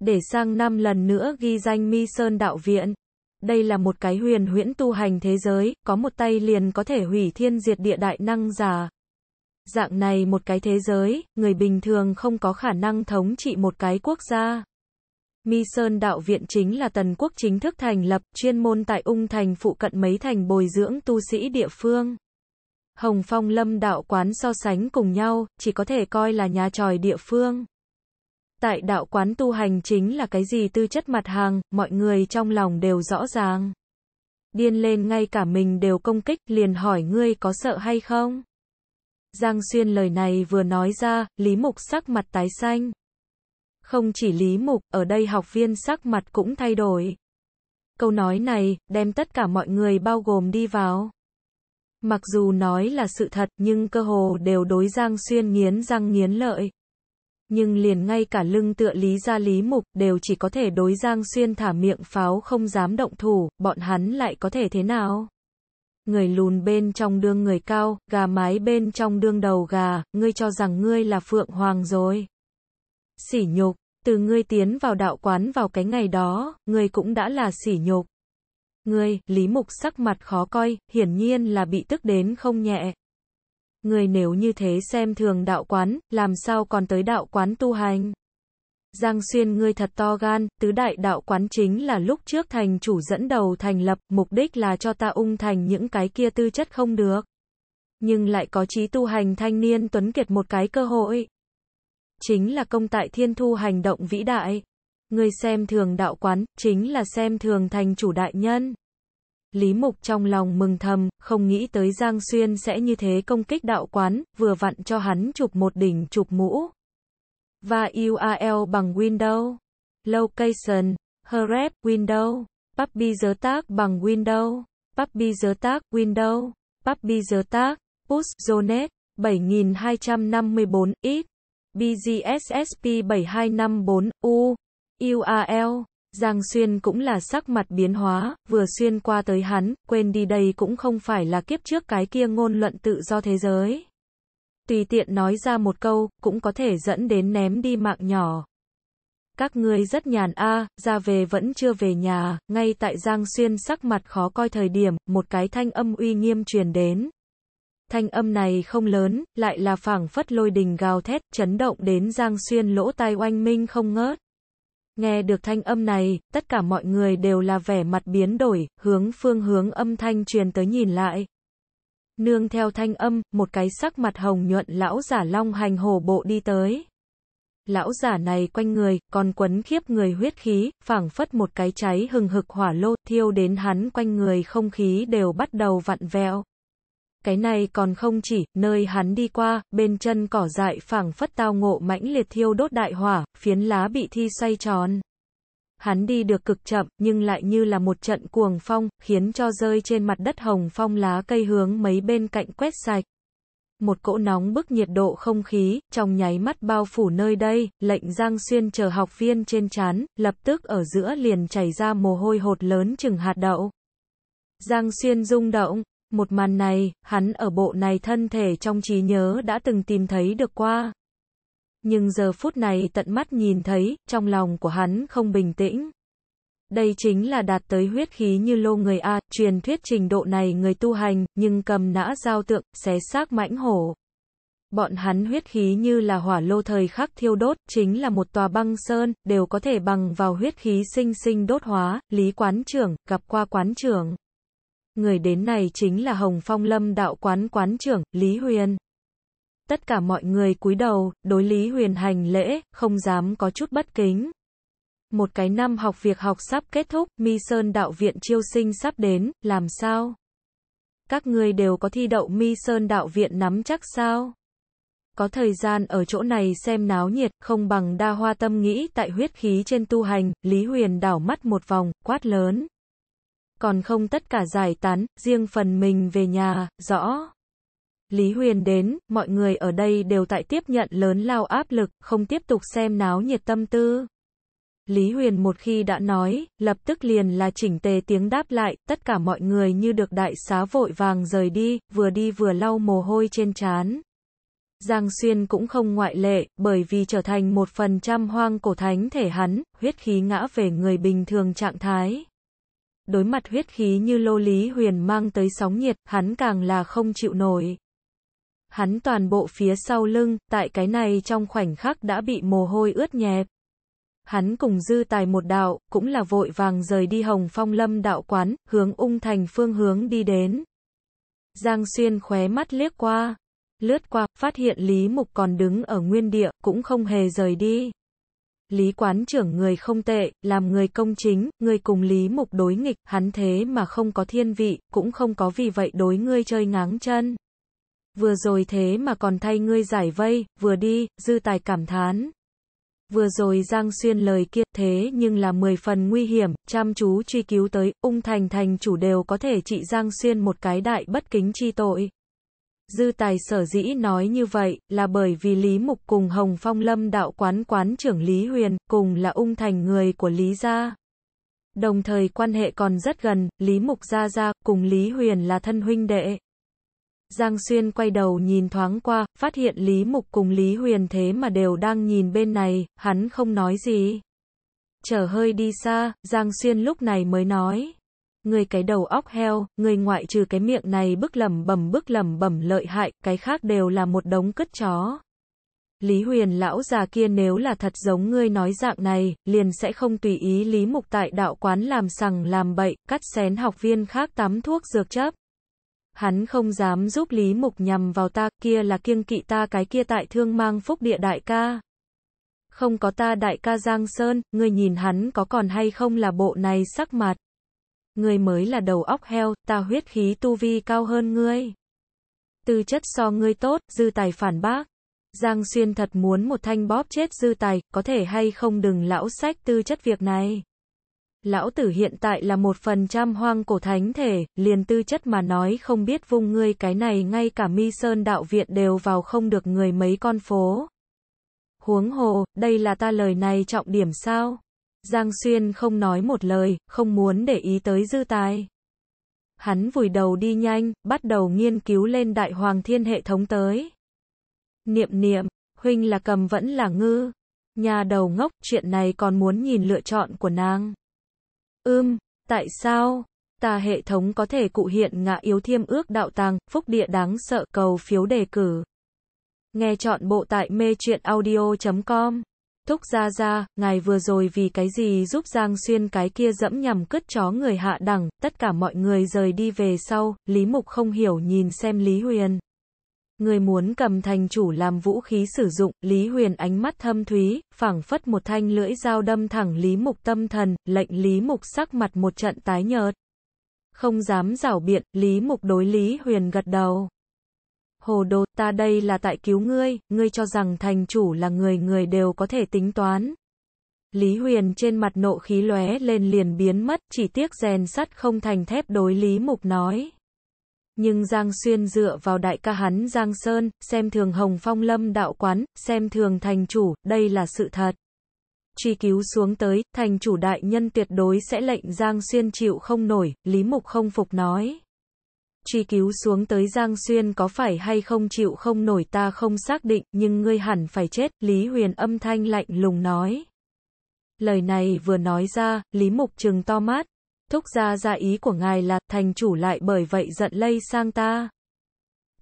Để sang năm lần nữa ghi danh Mi Sơn đạo viện. Đây là một cái huyền huyễn tu hành thế giới, có một tay liền có thể hủy thiên diệt địa đại năng già Dạng này một cái thế giới, người bình thường không có khả năng thống trị một cái quốc gia. Mi Sơn Đạo Viện chính là Tần Quốc chính thức thành lập, chuyên môn tại Ung Thành phụ cận mấy thành bồi dưỡng tu sĩ địa phương. Hồng Phong Lâm Đạo Quán so sánh cùng nhau, chỉ có thể coi là nhà tròi địa phương. Tại đạo quán tu hành chính là cái gì tư chất mặt hàng, mọi người trong lòng đều rõ ràng. Điên lên ngay cả mình đều công kích, liền hỏi ngươi có sợ hay không? Giang Xuyên lời này vừa nói ra, Lý Mục sắc mặt tái xanh. Không chỉ Lý Mục, ở đây học viên sắc mặt cũng thay đổi. Câu nói này, đem tất cả mọi người bao gồm đi vào. Mặc dù nói là sự thật, nhưng cơ hồ đều đối Giang Xuyên nghiến răng nghiến lợi. Nhưng liền ngay cả lưng tựa Lý gia Lý Mục, đều chỉ có thể đối Giang Xuyên thả miệng pháo không dám động thủ, bọn hắn lại có thể thế nào? Người lùn bên trong đương người cao, gà mái bên trong đương đầu gà, ngươi cho rằng ngươi là Phượng Hoàng rồi sỉ nhục. Từ ngươi tiến vào đạo quán vào cái ngày đó, ngươi cũng đã là sỉ nhục. Ngươi, Lý Mục sắc mặt khó coi, hiển nhiên là bị tức đến không nhẹ. Ngươi nếu như thế xem thường đạo quán, làm sao còn tới đạo quán tu hành? Giang Xuyên ngươi thật to gan, tứ đại đạo quán chính là lúc trước thành chủ dẫn đầu thành lập, mục đích là cho ta ung thành những cái kia tư chất không được. Nhưng lại có trí tu hành thanh niên tuấn kiệt một cái cơ hội chính là công tại thiên thu hành động vĩ đại. Người xem thường đạo quán, chính là xem thường thành chủ đại nhân. Lý Mục trong lòng mừng thầm, không nghĩ tới Giang Xuyên sẽ như thế công kích đạo quán, vừa vặn cho hắn chụp một đỉnh chụp mũ. Và URL bằng Windows, Location, Hrep, Windows, Puppy giới tác bằng Windows, Puppy giới tác, Windows, Puppy giới tác, Push, Zonet, 7254, ít. BGSSP 7254 U UAL Giang Xuyên cũng là sắc mặt biến hóa, vừa xuyên qua tới hắn, quên đi đây cũng không phải là kiếp trước cái kia ngôn luận tự do thế giới. Tùy tiện nói ra một câu, cũng có thể dẫn đến ném đi mạng nhỏ. Các ngươi rất nhàn a, ra về vẫn chưa về nhà, ngay tại Giang Xuyên sắc mặt khó coi thời điểm, một cái thanh âm uy nghiêm truyền đến, Thanh âm này không lớn, lại là phảng phất lôi đình gào thét, chấn động đến Giang Xuyên lỗ tai oanh minh không ngớt. Nghe được thanh âm này, tất cả mọi người đều là vẻ mặt biến đổi, hướng phương hướng âm thanh truyền tới nhìn lại. Nương theo thanh âm, một cái sắc mặt hồng nhuận lão giả long hành hổ bộ đi tới. Lão giả này quanh người, còn quấn khiếp người huyết khí, phảng phất một cái cháy hừng hực hỏa lô, thiêu đến hắn quanh người không khí đều bắt đầu vặn vẹo cái này còn không chỉ, nơi hắn đi qua, bên chân cỏ dại phẳng phất tao ngộ mãnh liệt thiêu đốt đại hỏa, phiến lá bị thi xoay tròn. Hắn đi được cực chậm, nhưng lại như là một trận cuồng phong, khiến cho rơi trên mặt đất hồng phong lá cây hướng mấy bên cạnh quét sạch. Một cỗ nóng bức nhiệt độ không khí, trong nháy mắt bao phủ nơi đây, lệnh Giang Xuyên chờ học viên trên chán, lập tức ở giữa liền chảy ra mồ hôi hột lớn chừng hạt đậu. Giang Xuyên rung động, một màn này, hắn ở bộ này thân thể trong trí nhớ đã từng tìm thấy được qua. Nhưng giờ phút này tận mắt nhìn thấy, trong lòng của hắn không bình tĩnh. Đây chính là đạt tới huyết khí như lô người A, truyền thuyết trình độ này người tu hành, nhưng cầm nã giao tượng, xé xác mãnh hổ. Bọn hắn huyết khí như là hỏa lô thời khắc thiêu đốt, chính là một tòa băng sơn, đều có thể bằng vào huyết khí sinh sinh đốt hóa, lý quán trưởng, gặp qua quán trưởng. Người đến này chính là Hồng Phong Lâm đạo quán quán trưởng, Lý Huyền. Tất cả mọi người cúi đầu, đối Lý Huyền hành lễ, không dám có chút bất kính. Một cái năm học việc học sắp kết thúc, Mi Sơn đạo viện chiêu sinh sắp đến, làm sao? Các người đều có thi đậu Mi Sơn đạo viện nắm chắc sao? Có thời gian ở chỗ này xem náo nhiệt, không bằng đa hoa tâm nghĩ tại huyết khí trên tu hành, Lý Huyền đảo mắt một vòng, quát lớn còn không tất cả giải tán, riêng phần mình về nhà, rõ. Lý Huyền đến, mọi người ở đây đều tại tiếp nhận lớn lao áp lực, không tiếp tục xem náo nhiệt tâm tư. Lý Huyền một khi đã nói, lập tức liền là chỉnh tề tiếng đáp lại, tất cả mọi người như được đại xá vội vàng rời đi, vừa đi vừa lau mồ hôi trên trán. Giang Xuyên cũng không ngoại lệ, bởi vì trở thành một phần trăm hoang cổ thánh thể hắn, huyết khí ngã về người bình thường trạng thái đối mặt huyết khí như lô lý huyền mang tới sóng nhiệt, hắn càng là không chịu nổi. Hắn toàn bộ phía sau lưng, tại cái này trong khoảnh khắc đã bị mồ hôi ướt nhẹp. Hắn cùng dư tài một đạo, cũng là vội vàng rời đi hồng phong lâm đạo quán, hướng ung thành phương hướng đi đến. Giang xuyên khóe mắt liếc qua, lướt qua, phát hiện Lý Mục còn đứng ở nguyên địa, cũng không hề rời đi. Lý quán trưởng người không tệ, làm người công chính, người cùng Lý Mục đối nghịch, hắn thế mà không có thiên vị, cũng không có vì vậy đối ngươi chơi ngáng chân. Vừa rồi thế mà còn thay ngươi giải vây, vừa đi, dư tài cảm thán. Vừa rồi Giang Xuyên lời kia, thế nhưng là 10 phần nguy hiểm, chăm chú truy cứu tới, ung thành thành chủ đều có thể trị Giang Xuyên một cái đại bất kính chi tội. Dư Tài sở dĩ nói như vậy là bởi vì Lý Mục cùng Hồng Phong Lâm đạo quán quán trưởng Lý Huyền cùng là ung thành người của Lý Gia. Đồng thời quan hệ còn rất gần, Lý Mục Gia Gia cùng Lý Huyền là thân huynh đệ. Giang Xuyên quay đầu nhìn thoáng qua, phát hiện Lý Mục cùng Lý Huyền thế mà đều đang nhìn bên này, hắn không nói gì. Chở hơi đi xa, Giang Xuyên lúc này mới nói. Người cái đầu óc heo, người ngoại trừ cái miệng này bức lầm bầm bức lầm bầm lợi hại, cái khác đều là một đống cất chó. Lý huyền lão già kia nếu là thật giống ngươi nói dạng này, liền sẽ không tùy ý Lý Mục tại đạo quán làm sằng làm bậy, cắt xén học viên khác tắm thuốc dược chấp. Hắn không dám giúp Lý Mục nhằm vào ta, kia là kiêng kỵ ta cái kia tại thương mang phúc địa đại ca. Không có ta đại ca Giang Sơn, ngươi nhìn hắn có còn hay không là bộ này sắc mặt. Ngươi mới là đầu óc heo, ta huyết khí tu vi cao hơn ngươi. Tư chất so ngươi tốt, dư tài phản bác. Giang Xuyên thật muốn một thanh bóp chết dư tài, có thể hay không đừng lão sách tư chất việc này. Lão tử hiện tại là một phần trăm hoang cổ thánh thể, liền tư chất mà nói không biết vung ngươi cái này ngay cả mi sơn đạo viện đều vào không được người mấy con phố. Huống hồ, đây là ta lời này trọng điểm sao? Giang Xuyên không nói một lời, không muốn để ý tới dư tài. Hắn vùi đầu đi nhanh, bắt đầu nghiên cứu lên đại hoàng thiên hệ thống tới. Niệm niệm, huynh là cầm vẫn là ngư. Nhà đầu ngốc, chuyện này còn muốn nhìn lựa chọn của nàng. Ưm, tại sao? Ta hệ thống có thể cụ hiện ngạ yếu thiêm ước đạo tàng, phúc địa đáng sợ cầu phiếu đề cử. Nghe chọn bộ tại mê chuyện audio.com Thúc ra ra, ngài vừa rồi vì cái gì giúp Giang Xuyên cái kia dẫm nhằm cứt chó người hạ đẳng, tất cả mọi người rời đi về sau, Lý Mục không hiểu nhìn xem Lý Huyền. Người muốn cầm thành chủ làm vũ khí sử dụng, Lý Huyền ánh mắt thâm thúy, phảng phất một thanh lưỡi dao đâm thẳng Lý Mục tâm thần, lệnh Lý Mục sắc mặt một trận tái nhợt. Không dám rảo biện, Lý Mục đối Lý Huyền gật đầu hồ đồ, ta đây là tại cứu ngươi, ngươi cho rằng thành chủ là người người đều có thể tính toán. Lý Huyền trên mặt nộ khí lóe lên liền biến mất, chỉ tiếc rèn sắt không thành thép đối Lý Mục nói. Nhưng Giang Xuyên dựa vào đại ca hắn Giang Sơn, xem thường Hồng Phong Lâm đạo quán, xem thường thành chủ, đây là sự thật. Truy cứu xuống tới, thành chủ đại nhân tuyệt đối sẽ lệnh Giang Xuyên chịu không nổi, Lý Mục không phục nói truy cứu xuống tới Giang Xuyên có phải hay không chịu không nổi ta không xác định, nhưng ngươi hẳn phải chết, Lý Huyền âm thanh lạnh lùng nói. Lời này vừa nói ra, Lý Mục trừng to mát, thúc ra ra ý của ngài là thành chủ lại bởi vậy giận lây sang ta.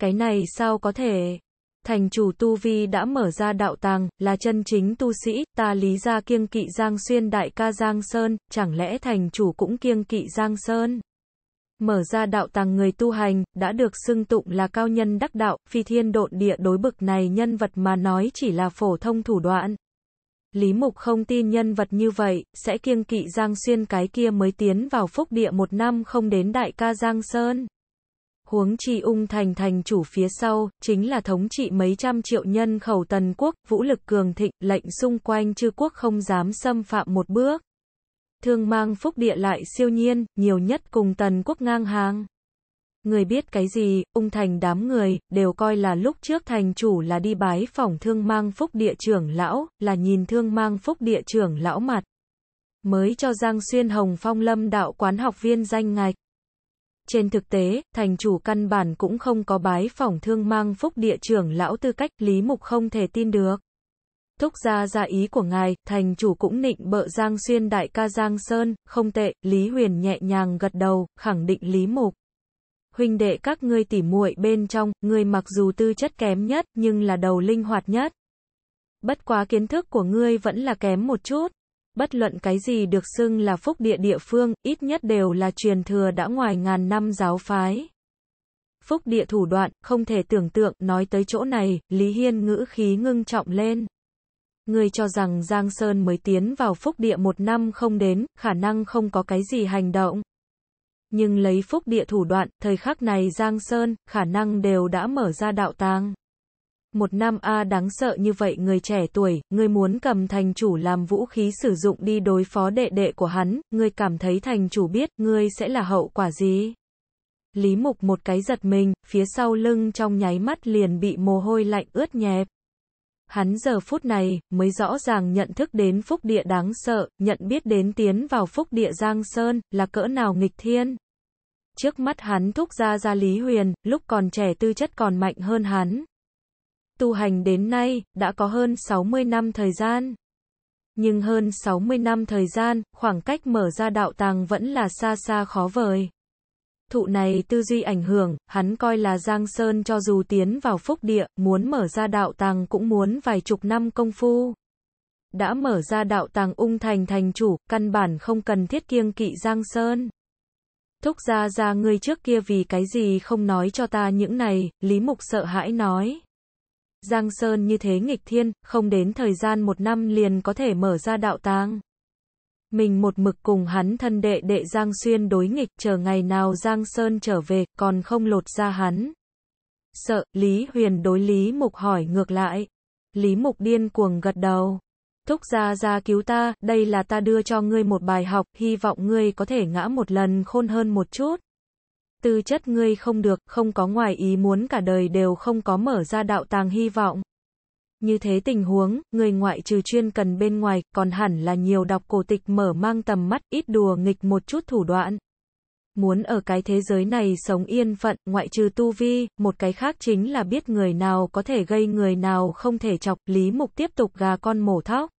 Cái này sao có thể? Thành chủ Tu Vi đã mở ra đạo tàng, là chân chính tu sĩ, ta lý ra kiêng kỵ Giang Xuyên đại ca Giang Sơn, chẳng lẽ thành chủ cũng kiêng kỵ Giang Sơn? mở ra đạo tàng người tu hành, đã được xưng tụng là cao nhân đắc đạo, phi thiên độn địa đối bực này nhân vật mà nói chỉ là phổ thông thủ đoạn. Lý Mục không tin nhân vật như vậy, sẽ kiêng kỵ Giang Xuyên cái kia mới tiến vào phúc địa một năm không đến đại ca Giang Sơn. Huống chi ung thành thành chủ phía sau, chính là thống trị mấy trăm triệu nhân khẩu tần quốc, vũ lực cường thịnh, lệnh xung quanh chư quốc không dám xâm phạm một bước thương mang phúc địa lại siêu nhiên, nhiều nhất cùng tần quốc ngang hàng. Người biết cái gì, ung thành đám người, đều coi là lúc trước thành chủ là đi bái phỏng thương mang phúc địa trưởng lão, là nhìn thương mang phúc địa trưởng lão mặt. Mới cho Giang Xuyên Hồng Phong Lâm đạo quán học viên danh ngạch. Trên thực tế, thành chủ căn bản cũng không có bái phỏng thương mang phúc địa trưởng lão tư cách Lý Mục không thể tin được. Thúc ra ra ý của ngài, thành chủ cũng nịnh bợ Giang Xuyên đại ca Giang Sơn, không tệ, Lý Huyền nhẹ nhàng gật đầu, khẳng định Lý Mục. Huynh đệ các ngươi tỉ muội bên trong, ngươi mặc dù tư chất kém nhất, nhưng là đầu linh hoạt nhất. Bất quá kiến thức của ngươi vẫn là kém một chút. Bất luận cái gì được xưng là phúc địa địa phương, ít nhất đều là truyền thừa đã ngoài ngàn năm giáo phái. Phúc địa thủ đoạn, không thể tưởng tượng, nói tới chỗ này, Lý Hiên ngữ khí ngưng trọng lên. Ngươi cho rằng Giang Sơn mới tiến vào phúc địa một năm không đến, khả năng không có cái gì hành động. Nhưng lấy phúc địa thủ đoạn, thời khắc này Giang Sơn, khả năng đều đã mở ra đạo tàng. Một năm A đáng sợ như vậy người trẻ tuổi, người muốn cầm thành chủ làm vũ khí sử dụng đi đối phó đệ đệ của hắn, người cảm thấy thành chủ biết, người sẽ là hậu quả gì? Lý Mục một cái giật mình, phía sau lưng trong nháy mắt liền bị mồ hôi lạnh ướt nhẹp. Hắn giờ phút này, mới rõ ràng nhận thức đến phúc địa đáng sợ, nhận biết đến tiến vào phúc địa Giang Sơn, là cỡ nào nghịch thiên. Trước mắt hắn thúc ra ra Lý Huyền, lúc còn trẻ tư chất còn mạnh hơn hắn. Tu hành đến nay, đã có hơn 60 năm thời gian. Nhưng hơn 60 năm thời gian, khoảng cách mở ra đạo tàng vẫn là xa xa khó vời thụ này tư duy ảnh hưởng, hắn coi là Giang Sơn cho dù tiến vào phúc địa, muốn mở ra đạo tàng cũng muốn vài chục năm công phu. Đã mở ra đạo tàng ung thành thành chủ, căn bản không cần thiết kiêng kỵ Giang Sơn. Thúc ra ra ngươi trước kia vì cái gì không nói cho ta những này, Lý Mục sợ hãi nói. Giang Sơn như thế nghịch thiên, không đến thời gian một năm liền có thể mở ra đạo tàng. Mình một mực cùng hắn thân đệ đệ Giang Xuyên đối nghịch chờ ngày nào Giang Sơn trở về, còn không lột ra hắn. Sợ, Lý Huyền đối Lý Mục hỏi ngược lại. Lý Mục điên cuồng gật đầu. Thúc ra ra cứu ta, đây là ta đưa cho ngươi một bài học, hy vọng ngươi có thể ngã một lần khôn hơn một chút. Tư chất ngươi không được, không có ngoài ý muốn cả đời đều không có mở ra đạo tàng hy vọng. Như thế tình huống, người ngoại trừ chuyên cần bên ngoài, còn hẳn là nhiều đọc cổ tịch mở mang tầm mắt, ít đùa nghịch một chút thủ đoạn. Muốn ở cái thế giới này sống yên phận, ngoại trừ tu vi, một cái khác chính là biết người nào có thể gây người nào không thể chọc, Lý Mục tiếp tục gà con mổ thóc.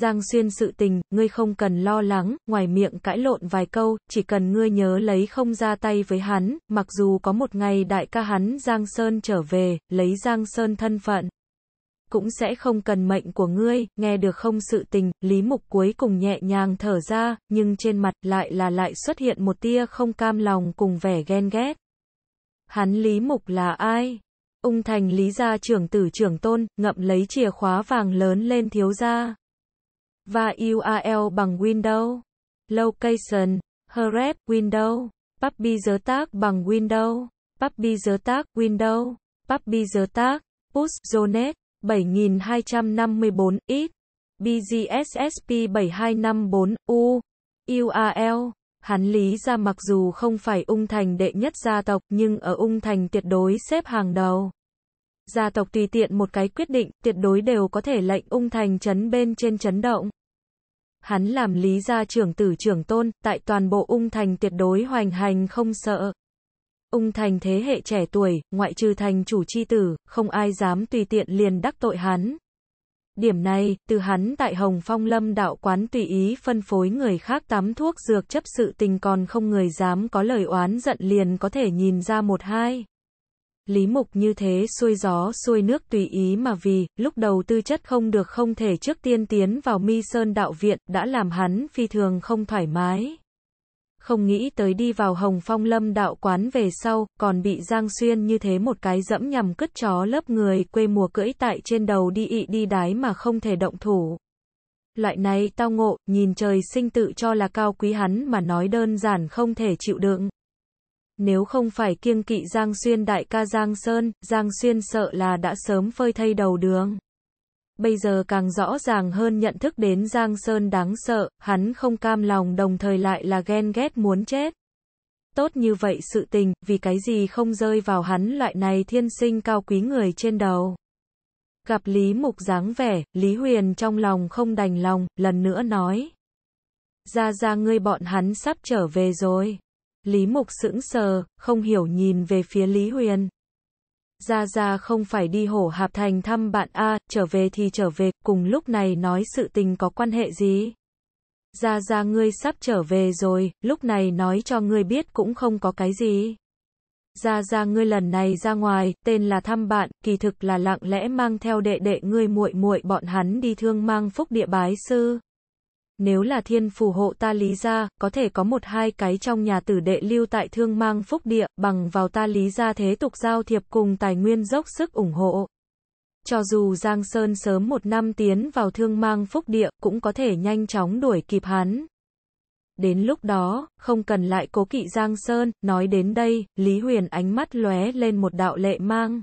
Giang xuyên sự tình, ngươi không cần lo lắng, ngoài miệng cãi lộn vài câu, chỉ cần ngươi nhớ lấy không ra tay với hắn, mặc dù có một ngày đại ca hắn Giang Sơn trở về, lấy Giang Sơn thân phận cũng sẽ không cần mệnh của ngươi, nghe được không sự tình, Lý Mục cuối cùng nhẹ nhàng thở ra, nhưng trên mặt lại là lại xuất hiện một tia không cam lòng cùng vẻ ghen ghét. Hắn Lý Mục là ai? Ung thành Lý gia trưởng tử trưởng tôn, ngậm lấy chìa khóa vàng lớn lên thiếu gia. Và URL bằng Windows. Location. Href, Windows. Puppy giới tác bằng Windows. Puppy giới tác, Windows. Puppy giới tác, Push, Zonet. 7254 ít BGSSP 7254 U UAL Hắn Lý gia mặc dù không phải ung thành đệ nhất gia tộc nhưng ở ung thành tuyệt đối xếp hàng đầu. Gia tộc tùy tiện một cái quyết định tuyệt đối đều có thể lệnh ung thành chấn bên trên chấn động. Hắn làm Lý gia trưởng tử trưởng tôn tại toàn bộ ung thành tuyệt đối hoành hành không sợ. Ung Thành thế hệ trẻ tuổi, ngoại trừ thành chủ chi tử, không ai dám tùy tiện liền đắc tội hắn. Điểm này, từ hắn tại Hồng Phong Lâm đạo quán tùy ý phân phối người khác tắm thuốc dược chấp sự tình còn không người dám có lời oán giận liền có thể nhìn ra một hai. Lý mục như thế xuôi gió xuôi nước tùy ý mà vì, lúc đầu tư chất không được không thể trước tiên tiến vào mi sơn đạo viện, đã làm hắn phi thường không thoải mái không nghĩ tới đi vào Hồng Phong Lâm đạo quán về sau, còn bị Giang Xuyên như thế một cái dẫm nhằm cất chó lớp người quê mùa cưỡi tại trên đầu đi ị đi đái mà không thể động thủ. Loại này tao ngộ, nhìn trời sinh tự cho là cao quý hắn mà nói đơn giản không thể chịu đựng. Nếu không phải kiêng kỵ Giang Xuyên đại ca Giang Sơn, Giang Xuyên sợ là đã sớm phơi thay đầu đường bây giờ càng rõ ràng hơn nhận thức đến Giang Sơn đáng sợ, hắn không cam lòng đồng thời lại là ghen ghét muốn chết. Tốt như vậy sự tình, vì cái gì không rơi vào hắn loại này thiên sinh cao quý người trên đầu. Gặp Lý Mục dáng vẻ, Lý Huyền trong lòng không đành lòng, lần nữa nói. Ra ra ngươi bọn hắn sắp trở về rồi. Lý Mục sững sờ, không hiểu nhìn về phía Lý Huyền ra ra không phải đi hổ hạp thành thăm bạn A, trở về thì trở về, cùng lúc này nói sự tình có quan hệ gì? Ra ra ngươi sắp trở về rồi, lúc này nói cho ngươi biết cũng không có cái gì. Ra ra ngươi lần này ra ngoài, tên là thăm bạn, kỳ thực là lặng lẽ mang theo đệ đệ ngươi muội muội bọn hắn đi thương mang phúc địa bái sư. Nếu là thiên phù hộ ta lý ra, có thể có một hai cái trong nhà tử đệ lưu tại thương mang phúc địa, bằng vào ta lý ra thế tục giao thiệp cùng tài nguyên dốc sức ủng hộ. Cho dù Giang Sơn sớm một năm tiến vào thương mang phúc địa, cũng có thể nhanh chóng đuổi kịp hắn. Đến lúc đó, không cần lại cố kỵ Giang Sơn, nói đến đây, Lý Huyền ánh mắt lóe lên một đạo lệ mang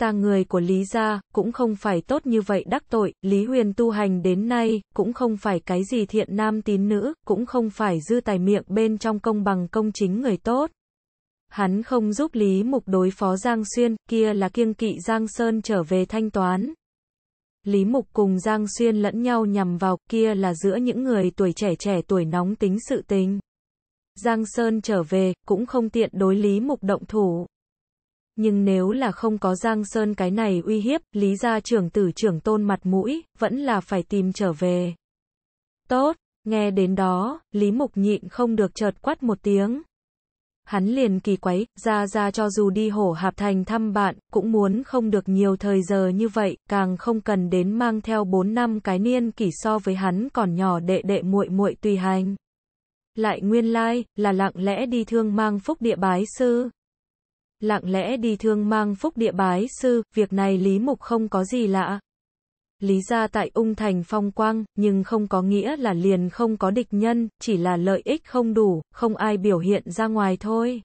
ta người của Lý gia, cũng không phải tốt như vậy đắc tội, Lý Huyền tu hành đến nay, cũng không phải cái gì thiện nam tín nữ, cũng không phải dư tài miệng bên trong công bằng công chính người tốt. Hắn không giúp Lý Mục đối phó Giang Xuyên, kia là kiêng kỵ Giang Sơn trở về thanh toán. Lý Mục cùng Giang Xuyên lẫn nhau nhằm vào, kia là giữa những người tuổi trẻ trẻ tuổi nóng tính sự tình. Giang Sơn trở về, cũng không tiện đối Lý Mục động thủ nhưng nếu là không có Giang Sơn cái này uy hiếp, Lý gia trưởng tử trưởng tôn mặt mũi, vẫn là phải tìm trở về. Tốt, nghe đến đó, Lý Mục nhịn không được chợt quát một tiếng. Hắn liền kỳ quấy, ra ra cho dù đi hổ hạp thành thăm bạn, cũng muốn không được nhiều thời giờ như vậy, càng không cần đến mang theo 4 năm cái niên kỷ so với hắn còn nhỏ đệ đệ muội muội tùy hành. Lại nguyên lai, là lặng lẽ đi thương mang phúc địa bái sư lặng lẽ đi thương mang phúc địa bái sư, việc này Lý Mục không có gì lạ. Lý gia tại ung thành phong quang, nhưng không có nghĩa là liền không có địch nhân, chỉ là lợi ích không đủ, không ai biểu hiện ra ngoài thôi.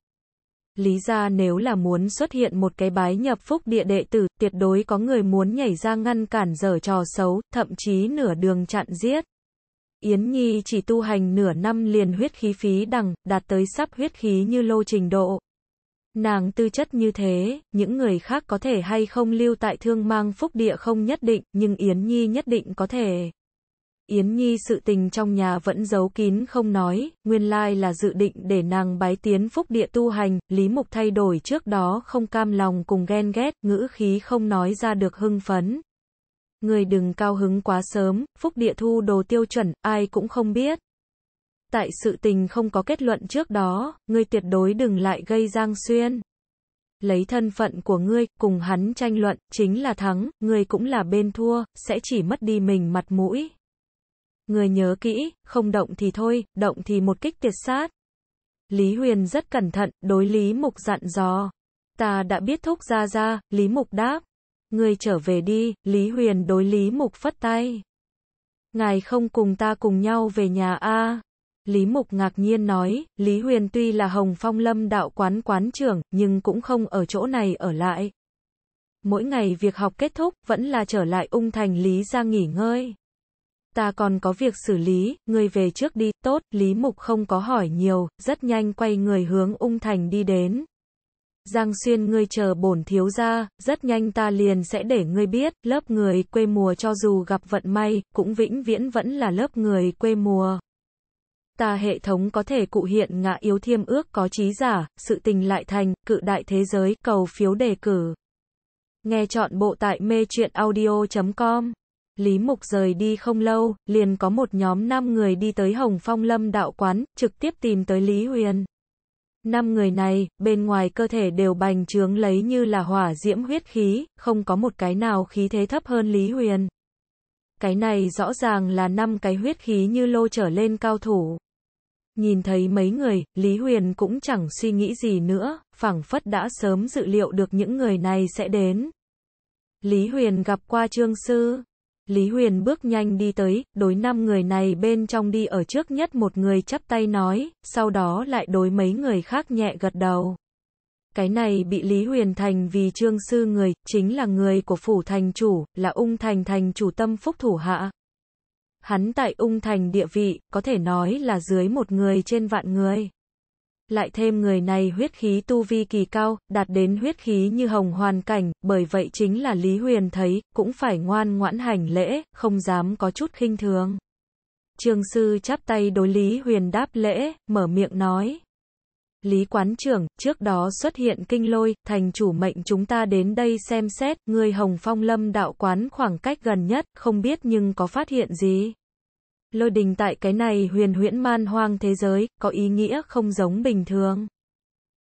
Lý gia nếu là muốn xuất hiện một cái bái nhập phúc địa đệ tử, tuyệt đối có người muốn nhảy ra ngăn cản dở trò xấu, thậm chí nửa đường chặn giết. Yến Nhi chỉ tu hành nửa năm liền huyết khí phí đằng, đạt tới sắp huyết khí như lô trình độ, Nàng tư chất như thế, những người khác có thể hay không lưu tại thương mang phúc địa không nhất định, nhưng Yến Nhi nhất định có thể. Yến Nhi sự tình trong nhà vẫn giấu kín không nói, nguyên lai là dự định để nàng bái tiến phúc địa tu hành, Lý Mục thay đổi trước đó không cam lòng cùng ghen ghét, ngữ khí không nói ra được hưng phấn. Người đừng cao hứng quá sớm, phúc địa thu đồ tiêu chuẩn, ai cũng không biết tại sự tình không có kết luận trước đó, ngươi tuyệt đối đừng lại gây giang xuyên. Lấy thân phận của ngươi, cùng hắn tranh luận, chính là thắng, ngươi cũng là bên thua, sẽ chỉ mất đi mình mặt mũi. Ngươi nhớ kỹ, không động thì thôi, động thì một kích tiệt sát. Lý Huyền rất cẩn thận, đối Lý Mục dặn dò. Ta đã biết thúc ra ra, Lý Mục đáp. Ngươi trở về đi, Lý Huyền đối Lý Mục phất tay. Ngài không cùng ta cùng nhau về nhà a Lý Mục ngạc nhiên nói, Lý Huyền tuy là Hồng Phong Lâm đạo quán quán trưởng, nhưng cũng không ở chỗ này ở lại. Mỗi ngày việc học kết thúc, vẫn là trở lại ung thành Lý ra nghỉ ngơi. Ta còn có việc xử lý, người về trước đi, tốt, Lý Mục không có hỏi nhiều, rất nhanh quay người hướng ung thành đi đến. Giang xuyên ngươi chờ bổn thiếu ra, rất nhanh ta liền sẽ để ngươi biết, lớp người quê mùa cho dù gặp vận may, cũng vĩnh viễn vẫn là lớp người quê mùa ta hệ thống có thể cụ hiện ngã yếu thiêm ước có trí giả, sự tình lại thành, cự đại thế giới, cầu phiếu đề cử. Nghe chọn bộ tại mê truyện audio.com. Lý Mục rời đi không lâu, liền có một nhóm 5 người đi tới Hồng Phong Lâm đạo quán, trực tiếp tìm tới Lý Huyền. Năm người này, bên ngoài cơ thể đều bành trướng lấy như là hỏa diễm huyết khí, không có một cái nào khí thế thấp hơn Lý Huyền. Cái này rõ ràng là năm cái huyết khí như lô trở lên cao thủ. Nhìn thấy mấy người, Lý Huyền cũng chẳng suy nghĩ gì nữa, phảng phất đã sớm dự liệu được những người này sẽ đến. Lý Huyền gặp qua trương sư. Lý Huyền bước nhanh đi tới, đối năm người này bên trong đi ở trước nhất một người chắp tay nói, sau đó lại đối mấy người khác nhẹ gật đầu. Cái này bị Lý Huyền thành vì trương sư người, chính là người của phủ thành chủ, là ung thành thành chủ tâm phúc thủ hạ, Hắn tại ung thành địa vị, có thể nói là dưới một người trên vạn người. Lại thêm người này huyết khí tu vi kỳ cao, đạt đến huyết khí như hồng hoàn cảnh, bởi vậy chính là Lý Huyền thấy, cũng phải ngoan ngoãn hành lễ, không dám có chút khinh thường. Trương sư chắp tay đối Lý Huyền đáp lễ, mở miệng nói. Lý quán trưởng, trước đó xuất hiện kinh lôi, thành chủ mệnh chúng ta đến đây xem xét, người Hồng Phong Lâm đạo quán khoảng cách gần nhất, không biết nhưng có phát hiện gì. Lôi đình tại cái này huyền huyễn man hoang thế giới, có ý nghĩa không giống bình thường.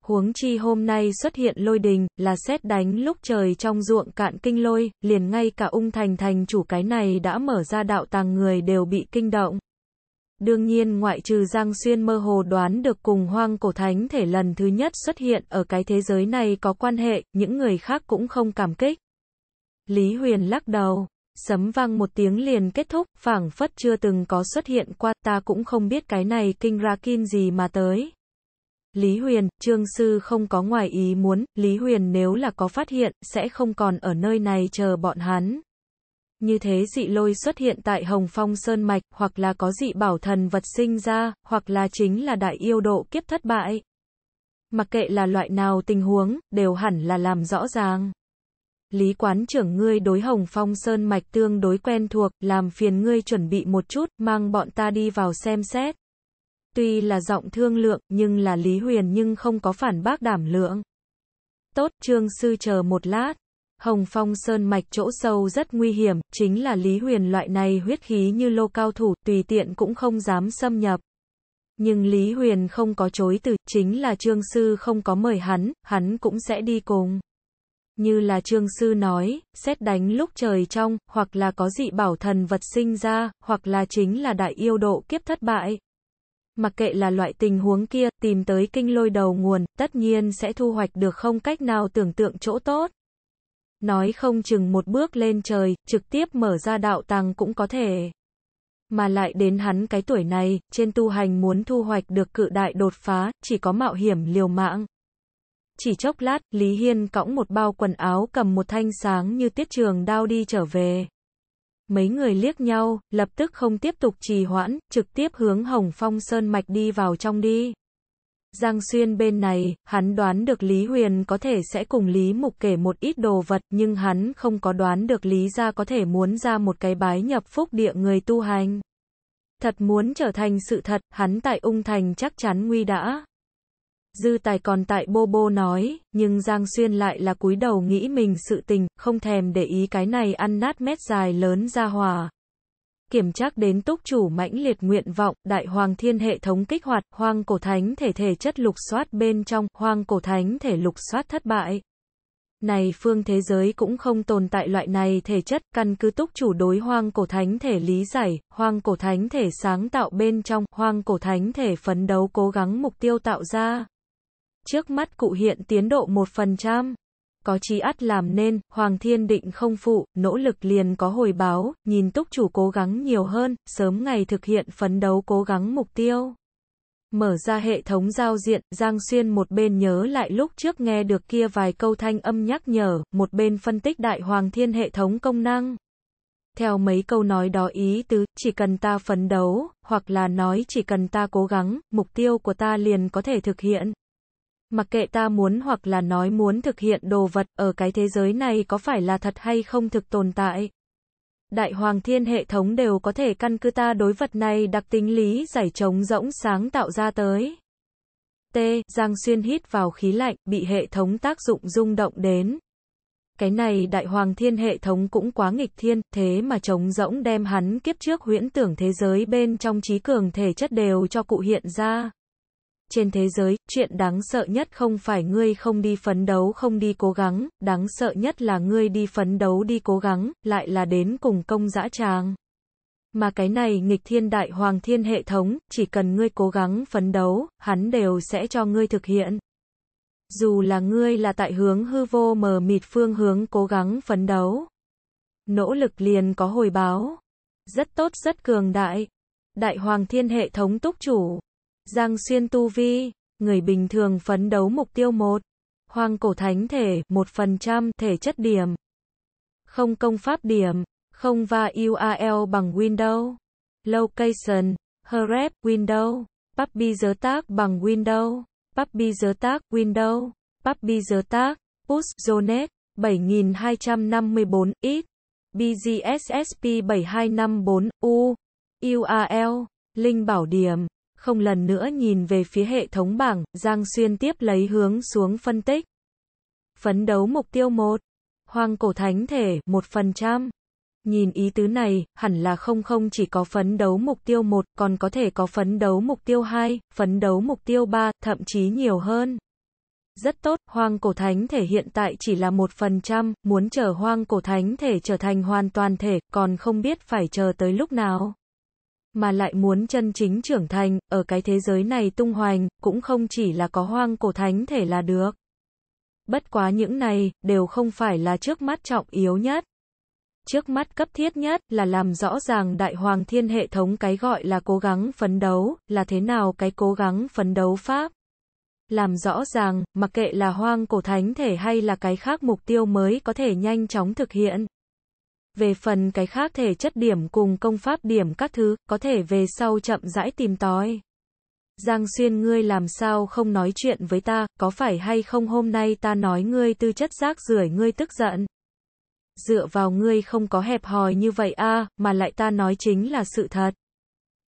Huống chi hôm nay xuất hiện lôi đình, là xét đánh lúc trời trong ruộng cạn kinh lôi, liền ngay cả ung thành thành chủ cái này đã mở ra đạo tàng người đều bị kinh động. Đương nhiên ngoại trừ Giang Xuyên mơ hồ đoán được cùng hoang cổ thánh thể lần thứ nhất xuất hiện ở cái thế giới này có quan hệ, những người khác cũng không cảm kích. Lý Huyền lắc đầu, sấm vang một tiếng liền kết thúc, phảng phất chưa từng có xuất hiện qua, ta cũng không biết cái này kinh ra kim gì mà tới. Lý Huyền, trương sư không có ngoài ý muốn, Lý Huyền nếu là có phát hiện, sẽ không còn ở nơi này chờ bọn hắn. Như thế dị lôi xuất hiện tại Hồng Phong Sơn Mạch, hoặc là có dị bảo thần vật sinh ra, hoặc là chính là đại yêu độ kiếp thất bại. Mặc kệ là loại nào tình huống, đều hẳn là làm rõ ràng. Lý quán trưởng ngươi đối Hồng Phong Sơn Mạch tương đối quen thuộc, làm phiền ngươi chuẩn bị một chút, mang bọn ta đi vào xem xét. Tuy là giọng thương lượng, nhưng là Lý Huyền nhưng không có phản bác đảm lượng. Tốt, trương sư chờ một lát. Hồng Phong Sơn mạch chỗ sâu rất nguy hiểm, chính là Lý Huyền loại này huyết khí như lô cao thủ, tùy tiện cũng không dám xâm nhập. Nhưng Lý Huyền không có chối từ, chính là Trương Sư không có mời hắn, hắn cũng sẽ đi cùng. Như là Trương Sư nói, xét đánh lúc trời trong, hoặc là có dị bảo thần vật sinh ra, hoặc là chính là đại yêu độ kiếp thất bại. Mặc kệ là loại tình huống kia, tìm tới kinh lôi đầu nguồn, tất nhiên sẽ thu hoạch được không cách nào tưởng tượng chỗ tốt nói không chừng một bước lên trời, trực tiếp mở ra đạo tăng cũng có thể. Mà lại đến hắn cái tuổi này, trên tu hành muốn thu hoạch được cự đại đột phá, chỉ có mạo hiểm liều mạng. Chỉ chốc lát, Lý Hiên cõng một bao quần áo cầm một thanh sáng như tiết trường đao đi trở về. Mấy người liếc nhau, lập tức không tiếp tục trì hoãn, trực tiếp hướng Hồng Phong Sơn Mạch đi vào trong đi. Giang Xuyên bên này, hắn đoán được Lý Huyền có thể sẽ cùng Lý Mục kể một ít đồ vật, nhưng hắn không có đoán được Lý Gia có thể muốn ra một cái bái nhập phúc địa người tu hành. Thật muốn trở thành sự thật, hắn tại ung thành chắc chắn nguy đã. Dư tài còn tại bô bô nói, nhưng Giang Xuyên lại là cúi đầu nghĩ mình sự tình, không thèm để ý cái này ăn nát mét dài lớn ra hòa, kiểm chắc đến túc chủ mãnh liệt nguyện vọng, đại hoàng thiên hệ thống kích hoạt, hoang cổ thánh thể thể chất lục soát bên trong, hoang cổ thánh thể lục soát thất bại. Này phương thế giới cũng không tồn tại loại này thể chất, căn cứ túc chủ đối hoang cổ thánh thể lý giải, hoang cổ thánh thể sáng tạo bên trong, hoang cổ thánh thể phấn đấu cố gắng mục tiêu tạo ra. Trước mắt cụ hiện tiến độ 1% có trí ắt làm nên, Hoàng Thiên Định không phụ, nỗ lực liền có hồi báo, nhìn túc chủ cố gắng nhiều hơn, sớm ngày thực hiện phấn đấu cố gắng mục tiêu. Mở ra hệ thống giao diện, Giang Xuyên một bên nhớ lại lúc trước nghe được kia vài câu thanh âm nhắc nhở, một bên phân tích đại hoàng thiên hệ thống công năng. Theo mấy câu nói đó ý tứ, chỉ cần ta phấn đấu, hoặc là nói chỉ cần ta cố gắng, mục tiêu của ta liền có thể thực hiện mặc kệ ta muốn hoặc là nói muốn thực hiện đồ vật ở cái thế giới này có phải là thật hay không thực tồn tại. Đại Hoàng Thiên hệ thống đều có thể căn cứ ta đối vật này đặc tính lý giải trống rỗng sáng tạo ra tới. T. Giang Xuyên hít vào khí lạnh, bị hệ thống tác dụng rung động đến. Cái này Đại Hoàng Thiên hệ thống cũng quá nghịch thiên, thế mà trống rỗng đem hắn kiếp trước huyễn tưởng thế giới bên trong trí cường thể chất đều cho cụ hiện ra trên thế giới, chuyện đáng sợ nhất không phải ngươi không đi phấn đấu không đi cố gắng, đáng sợ nhất là ngươi đi phấn đấu đi cố gắng, lại là đến cùng công dã tràng. Mà cái này nghịch thiên đại hoàng thiên hệ thống, chỉ cần ngươi cố gắng phấn đấu, hắn đều sẽ cho ngươi thực hiện. Dù là ngươi là tại hướng hư vô mờ mịt phương hướng cố gắng phấn đấu. Nỗ lực liền có hồi báo. Rất tốt rất cường đại. Đại hoàng thiên hệ thống túc chủ. Giang xuyên tu vi, người bình thường phấn đấu mục tiêu một Hoàng cổ thánh thể, 1% thể chất điểm. Không công pháp điểm, không va URL bằng Windows. Location, herep Windows. Puppy giới tác bằng Windows. Puppy giới tác, Windows. Puppy giới tác, Push, Zonet, 7254, X. BGSSP 7254, U. URL, Linh bảo điểm không lần nữa nhìn về phía hệ thống bảng, Giang Xuyên tiếp lấy hướng xuống phân tích. Phấn đấu mục tiêu 1. Hoang cổ thánh thể, 1%. Nhìn ý tứ này, hẳn là không không chỉ có phấn đấu mục tiêu 1, còn có thể có phấn đấu mục tiêu 2, phấn đấu mục tiêu 3, thậm chí nhiều hơn. Rất tốt, hoang cổ thánh thể hiện tại chỉ là 1%, muốn chờ hoang cổ thánh thể trở thành hoàn toàn thể, còn không biết phải chờ tới lúc nào mà lại muốn chân chính trưởng thành, ở cái thế giới này tung hoành, cũng không chỉ là có hoang cổ thánh thể là được. Bất quá những này, đều không phải là trước mắt trọng yếu nhất. Trước mắt cấp thiết nhất là làm rõ ràng đại hoàng thiên hệ thống cái gọi là cố gắng phấn đấu, là thế nào cái cố gắng phấn đấu pháp. Làm rõ ràng, mặc kệ là hoang cổ thánh thể hay là cái khác mục tiêu mới có thể nhanh chóng thực hiện. Về phần cái khác thể chất điểm cùng công pháp điểm các thứ, có thể về sau chậm rãi tìm tòi. Giang xuyên ngươi làm sao không nói chuyện với ta, có phải hay không hôm nay ta nói ngươi tư chất giác rưởi ngươi tức giận. Dựa vào ngươi không có hẹp hòi như vậy a mà lại ta nói chính là sự thật.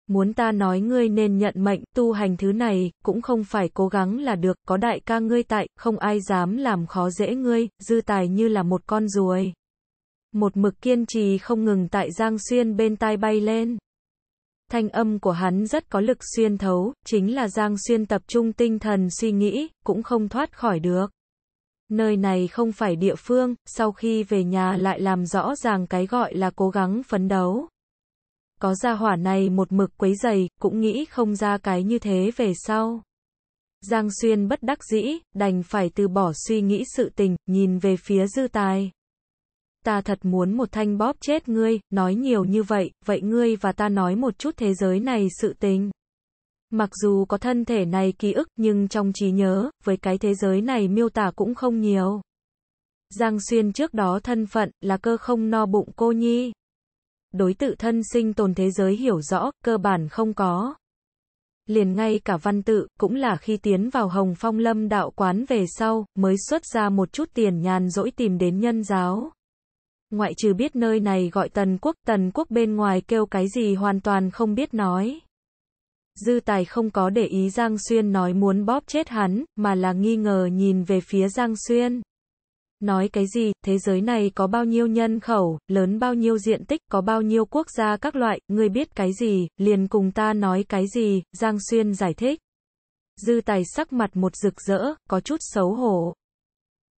Muốn ta nói ngươi nên nhận mệnh, tu hành thứ này, cũng không phải cố gắng là được, có đại ca ngươi tại, không ai dám làm khó dễ ngươi, dư tài như là một con ruồi một mực kiên trì không ngừng tại Giang Xuyên bên tai bay lên. Thanh âm của hắn rất có lực xuyên thấu, chính là Giang Xuyên tập trung tinh thần suy nghĩ, cũng không thoát khỏi được. Nơi này không phải địa phương, sau khi về nhà lại làm rõ ràng cái gọi là cố gắng phấn đấu. Có gia hỏa này một mực quấy dày, cũng nghĩ không ra cái như thế về sau. Giang Xuyên bất đắc dĩ, đành phải từ bỏ suy nghĩ sự tình, nhìn về phía dư tài ta thật muốn một thanh bóp chết ngươi, nói nhiều như vậy, vậy ngươi và ta nói một chút thế giới này sự tình. Mặc dù có thân thể này ký ức nhưng trong trí nhớ, với cái thế giới này miêu tả cũng không nhiều. Giang Xuyên trước đó thân phận là cơ không no bụng cô nhi. Đối tự thân sinh tồn thế giới hiểu rõ, cơ bản không có. Liền ngay cả văn tự, cũng là khi tiến vào Hồng Phong Lâm đạo quán về sau, mới xuất ra một chút tiền nhàn rỗi tìm đến nhân giáo ngoại trừ biết nơi này gọi Tần Quốc, Tần Quốc bên ngoài kêu cái gì hoàn toàn không biết nói. Dư Tài không có để ý Giang Xuyên nói muốn bóp chết hắn, mà là nghi ngờ nhìn về phía Giang Xuyên. Nói cái gì, thế giới này có bao nhiêu nhân khẩu, lớn bao nhiêu diện tích, có bao nhiêu quốc gia các loại, ngươi biết cái gì, liền cùng ta nói cái gì, Giang Xuyên giải thích. Dư Tài sắc mặt một rực rỡ, có chút xấu hổ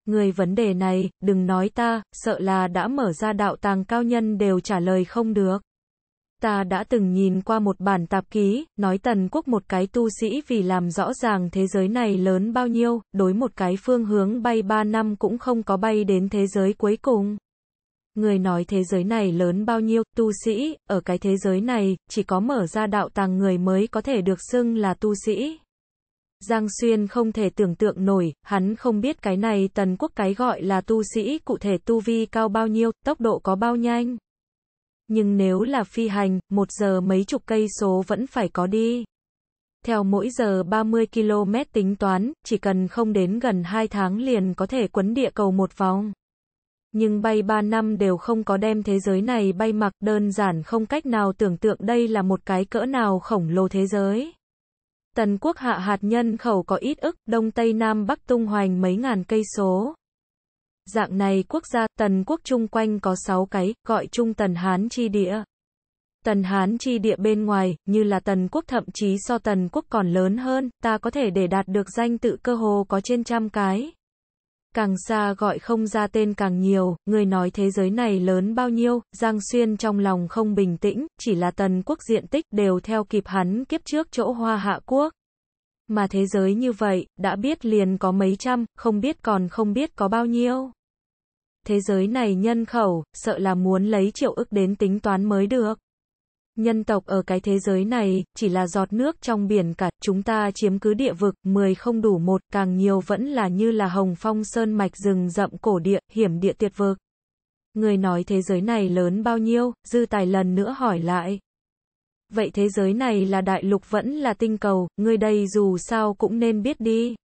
người vấn đề này, đừng nói ta, sợ là đã mở ra đạo tàng cao nhân đều trả lời không được. Ta đã từng nhìn qua một bản tạp ký, nói tần quốc một cái tu sĩ vì làm rõ ràng thế giới này lớn bao nhiêu, đối một cái phương hướng bay ba năm cũng không có bay đến thế giới cuối cùng. Người nói thế giới này lớn bao nhiêu, tu sĩ, ở cái thế giới này, chỉ có mở ra đạo tàng người mới có thể được xưng là tu sĩ, Giang Xuyên không thể tưởng tượng nổi, hắn không biết cái này tần quốc cái gọi là tu sĩ cụ thể tu vi cao bao nhiêu, tốc độ có bao nhanh. Nhưng nếu là phi hành, một giờ mấy chục cây số vẫn phải có đi. Theo mỗi giờ 30 km tính toán, chỉ cần không đến gần 2 tháng liền có thể quấn địa cầu một vòng. Nhưng bay 3 năm đều không có đem thế giới này bay mặc đơn giản không cách nào tưởng tượng đây là một cái cỡ nào khổng lồ thế giới. Tần quốc hạ hạt nhân khẩu có ít ức, đông tây nam bắc tung hoành mấy ngàn cây số. Dạng này quốc gia tần quốc chung quanh có 6 cái, gọi chung tần Hán chi địa. Tần Hán chi địa bên ngoài, như là tần quốc thậm chí so tần quốc còn lớn hơn, ta có thể để đạt được danh tự cơ hồ có trên trăm cái càng xa gọi không ra tên càng nhiều, người nói thế giới này lớn bao nhiêu, Giang Xuyên trong lòng không bình tĩnh, chỉ là tần quốc diện tích đều theo kịp hắn kiếp trước chỗ hoa hạ quốc. Mà thế giới như vậy, đã biết liền có mấy trăm, không biết còn không biết có bao nhiêu. Thế giới này nhân khẩu, sợ là muốn lấy triệu ức đến tính toán mới được nhân tộc ở cái thế giới này, chỉ là giọt nước trong biển cả, chúng ta chiếm cứ địa vực, 10 không đủ một, càng nhiều vẫn là như là hồng phong sơn mạch rừng rậm cổ địa, hiểm địa tuyệt vực. Người nói thế giới này lớn bao nhiêu, dư tài lần nữa hỏi lại. Vậy thế giới này là đại lục vẫn là tinh cầu, người đây dù sao cũng nên biết đi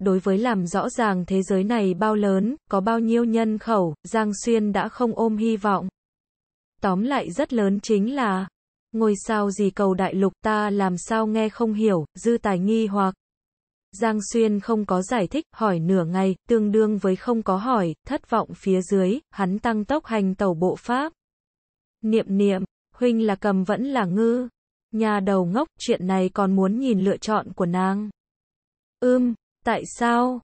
đối với làm rõ ràng thế giới này bao lớn, có bao nhiêu nhân khẩu, Giang Xuyên đã không ôm hy vọng. Tóm lại rất lớn chính là, Ngôi sao gì cầu đại lục ta làm sao nghe không hiểu, dư tài nghi hoặc. Giang Xuyên không có giải thích, hỏi nửa ngày, tương đương với không có hỏi, thất vọng phía dưới, hắn tăng tốc hành tàu bộ pháp. Niệm niệm, huynh là cầm vẫn là ngư. Nhà đầu ngốc, chuyện này còn muốn nhìn lựa chọn của nàng. Ưm, tại sao?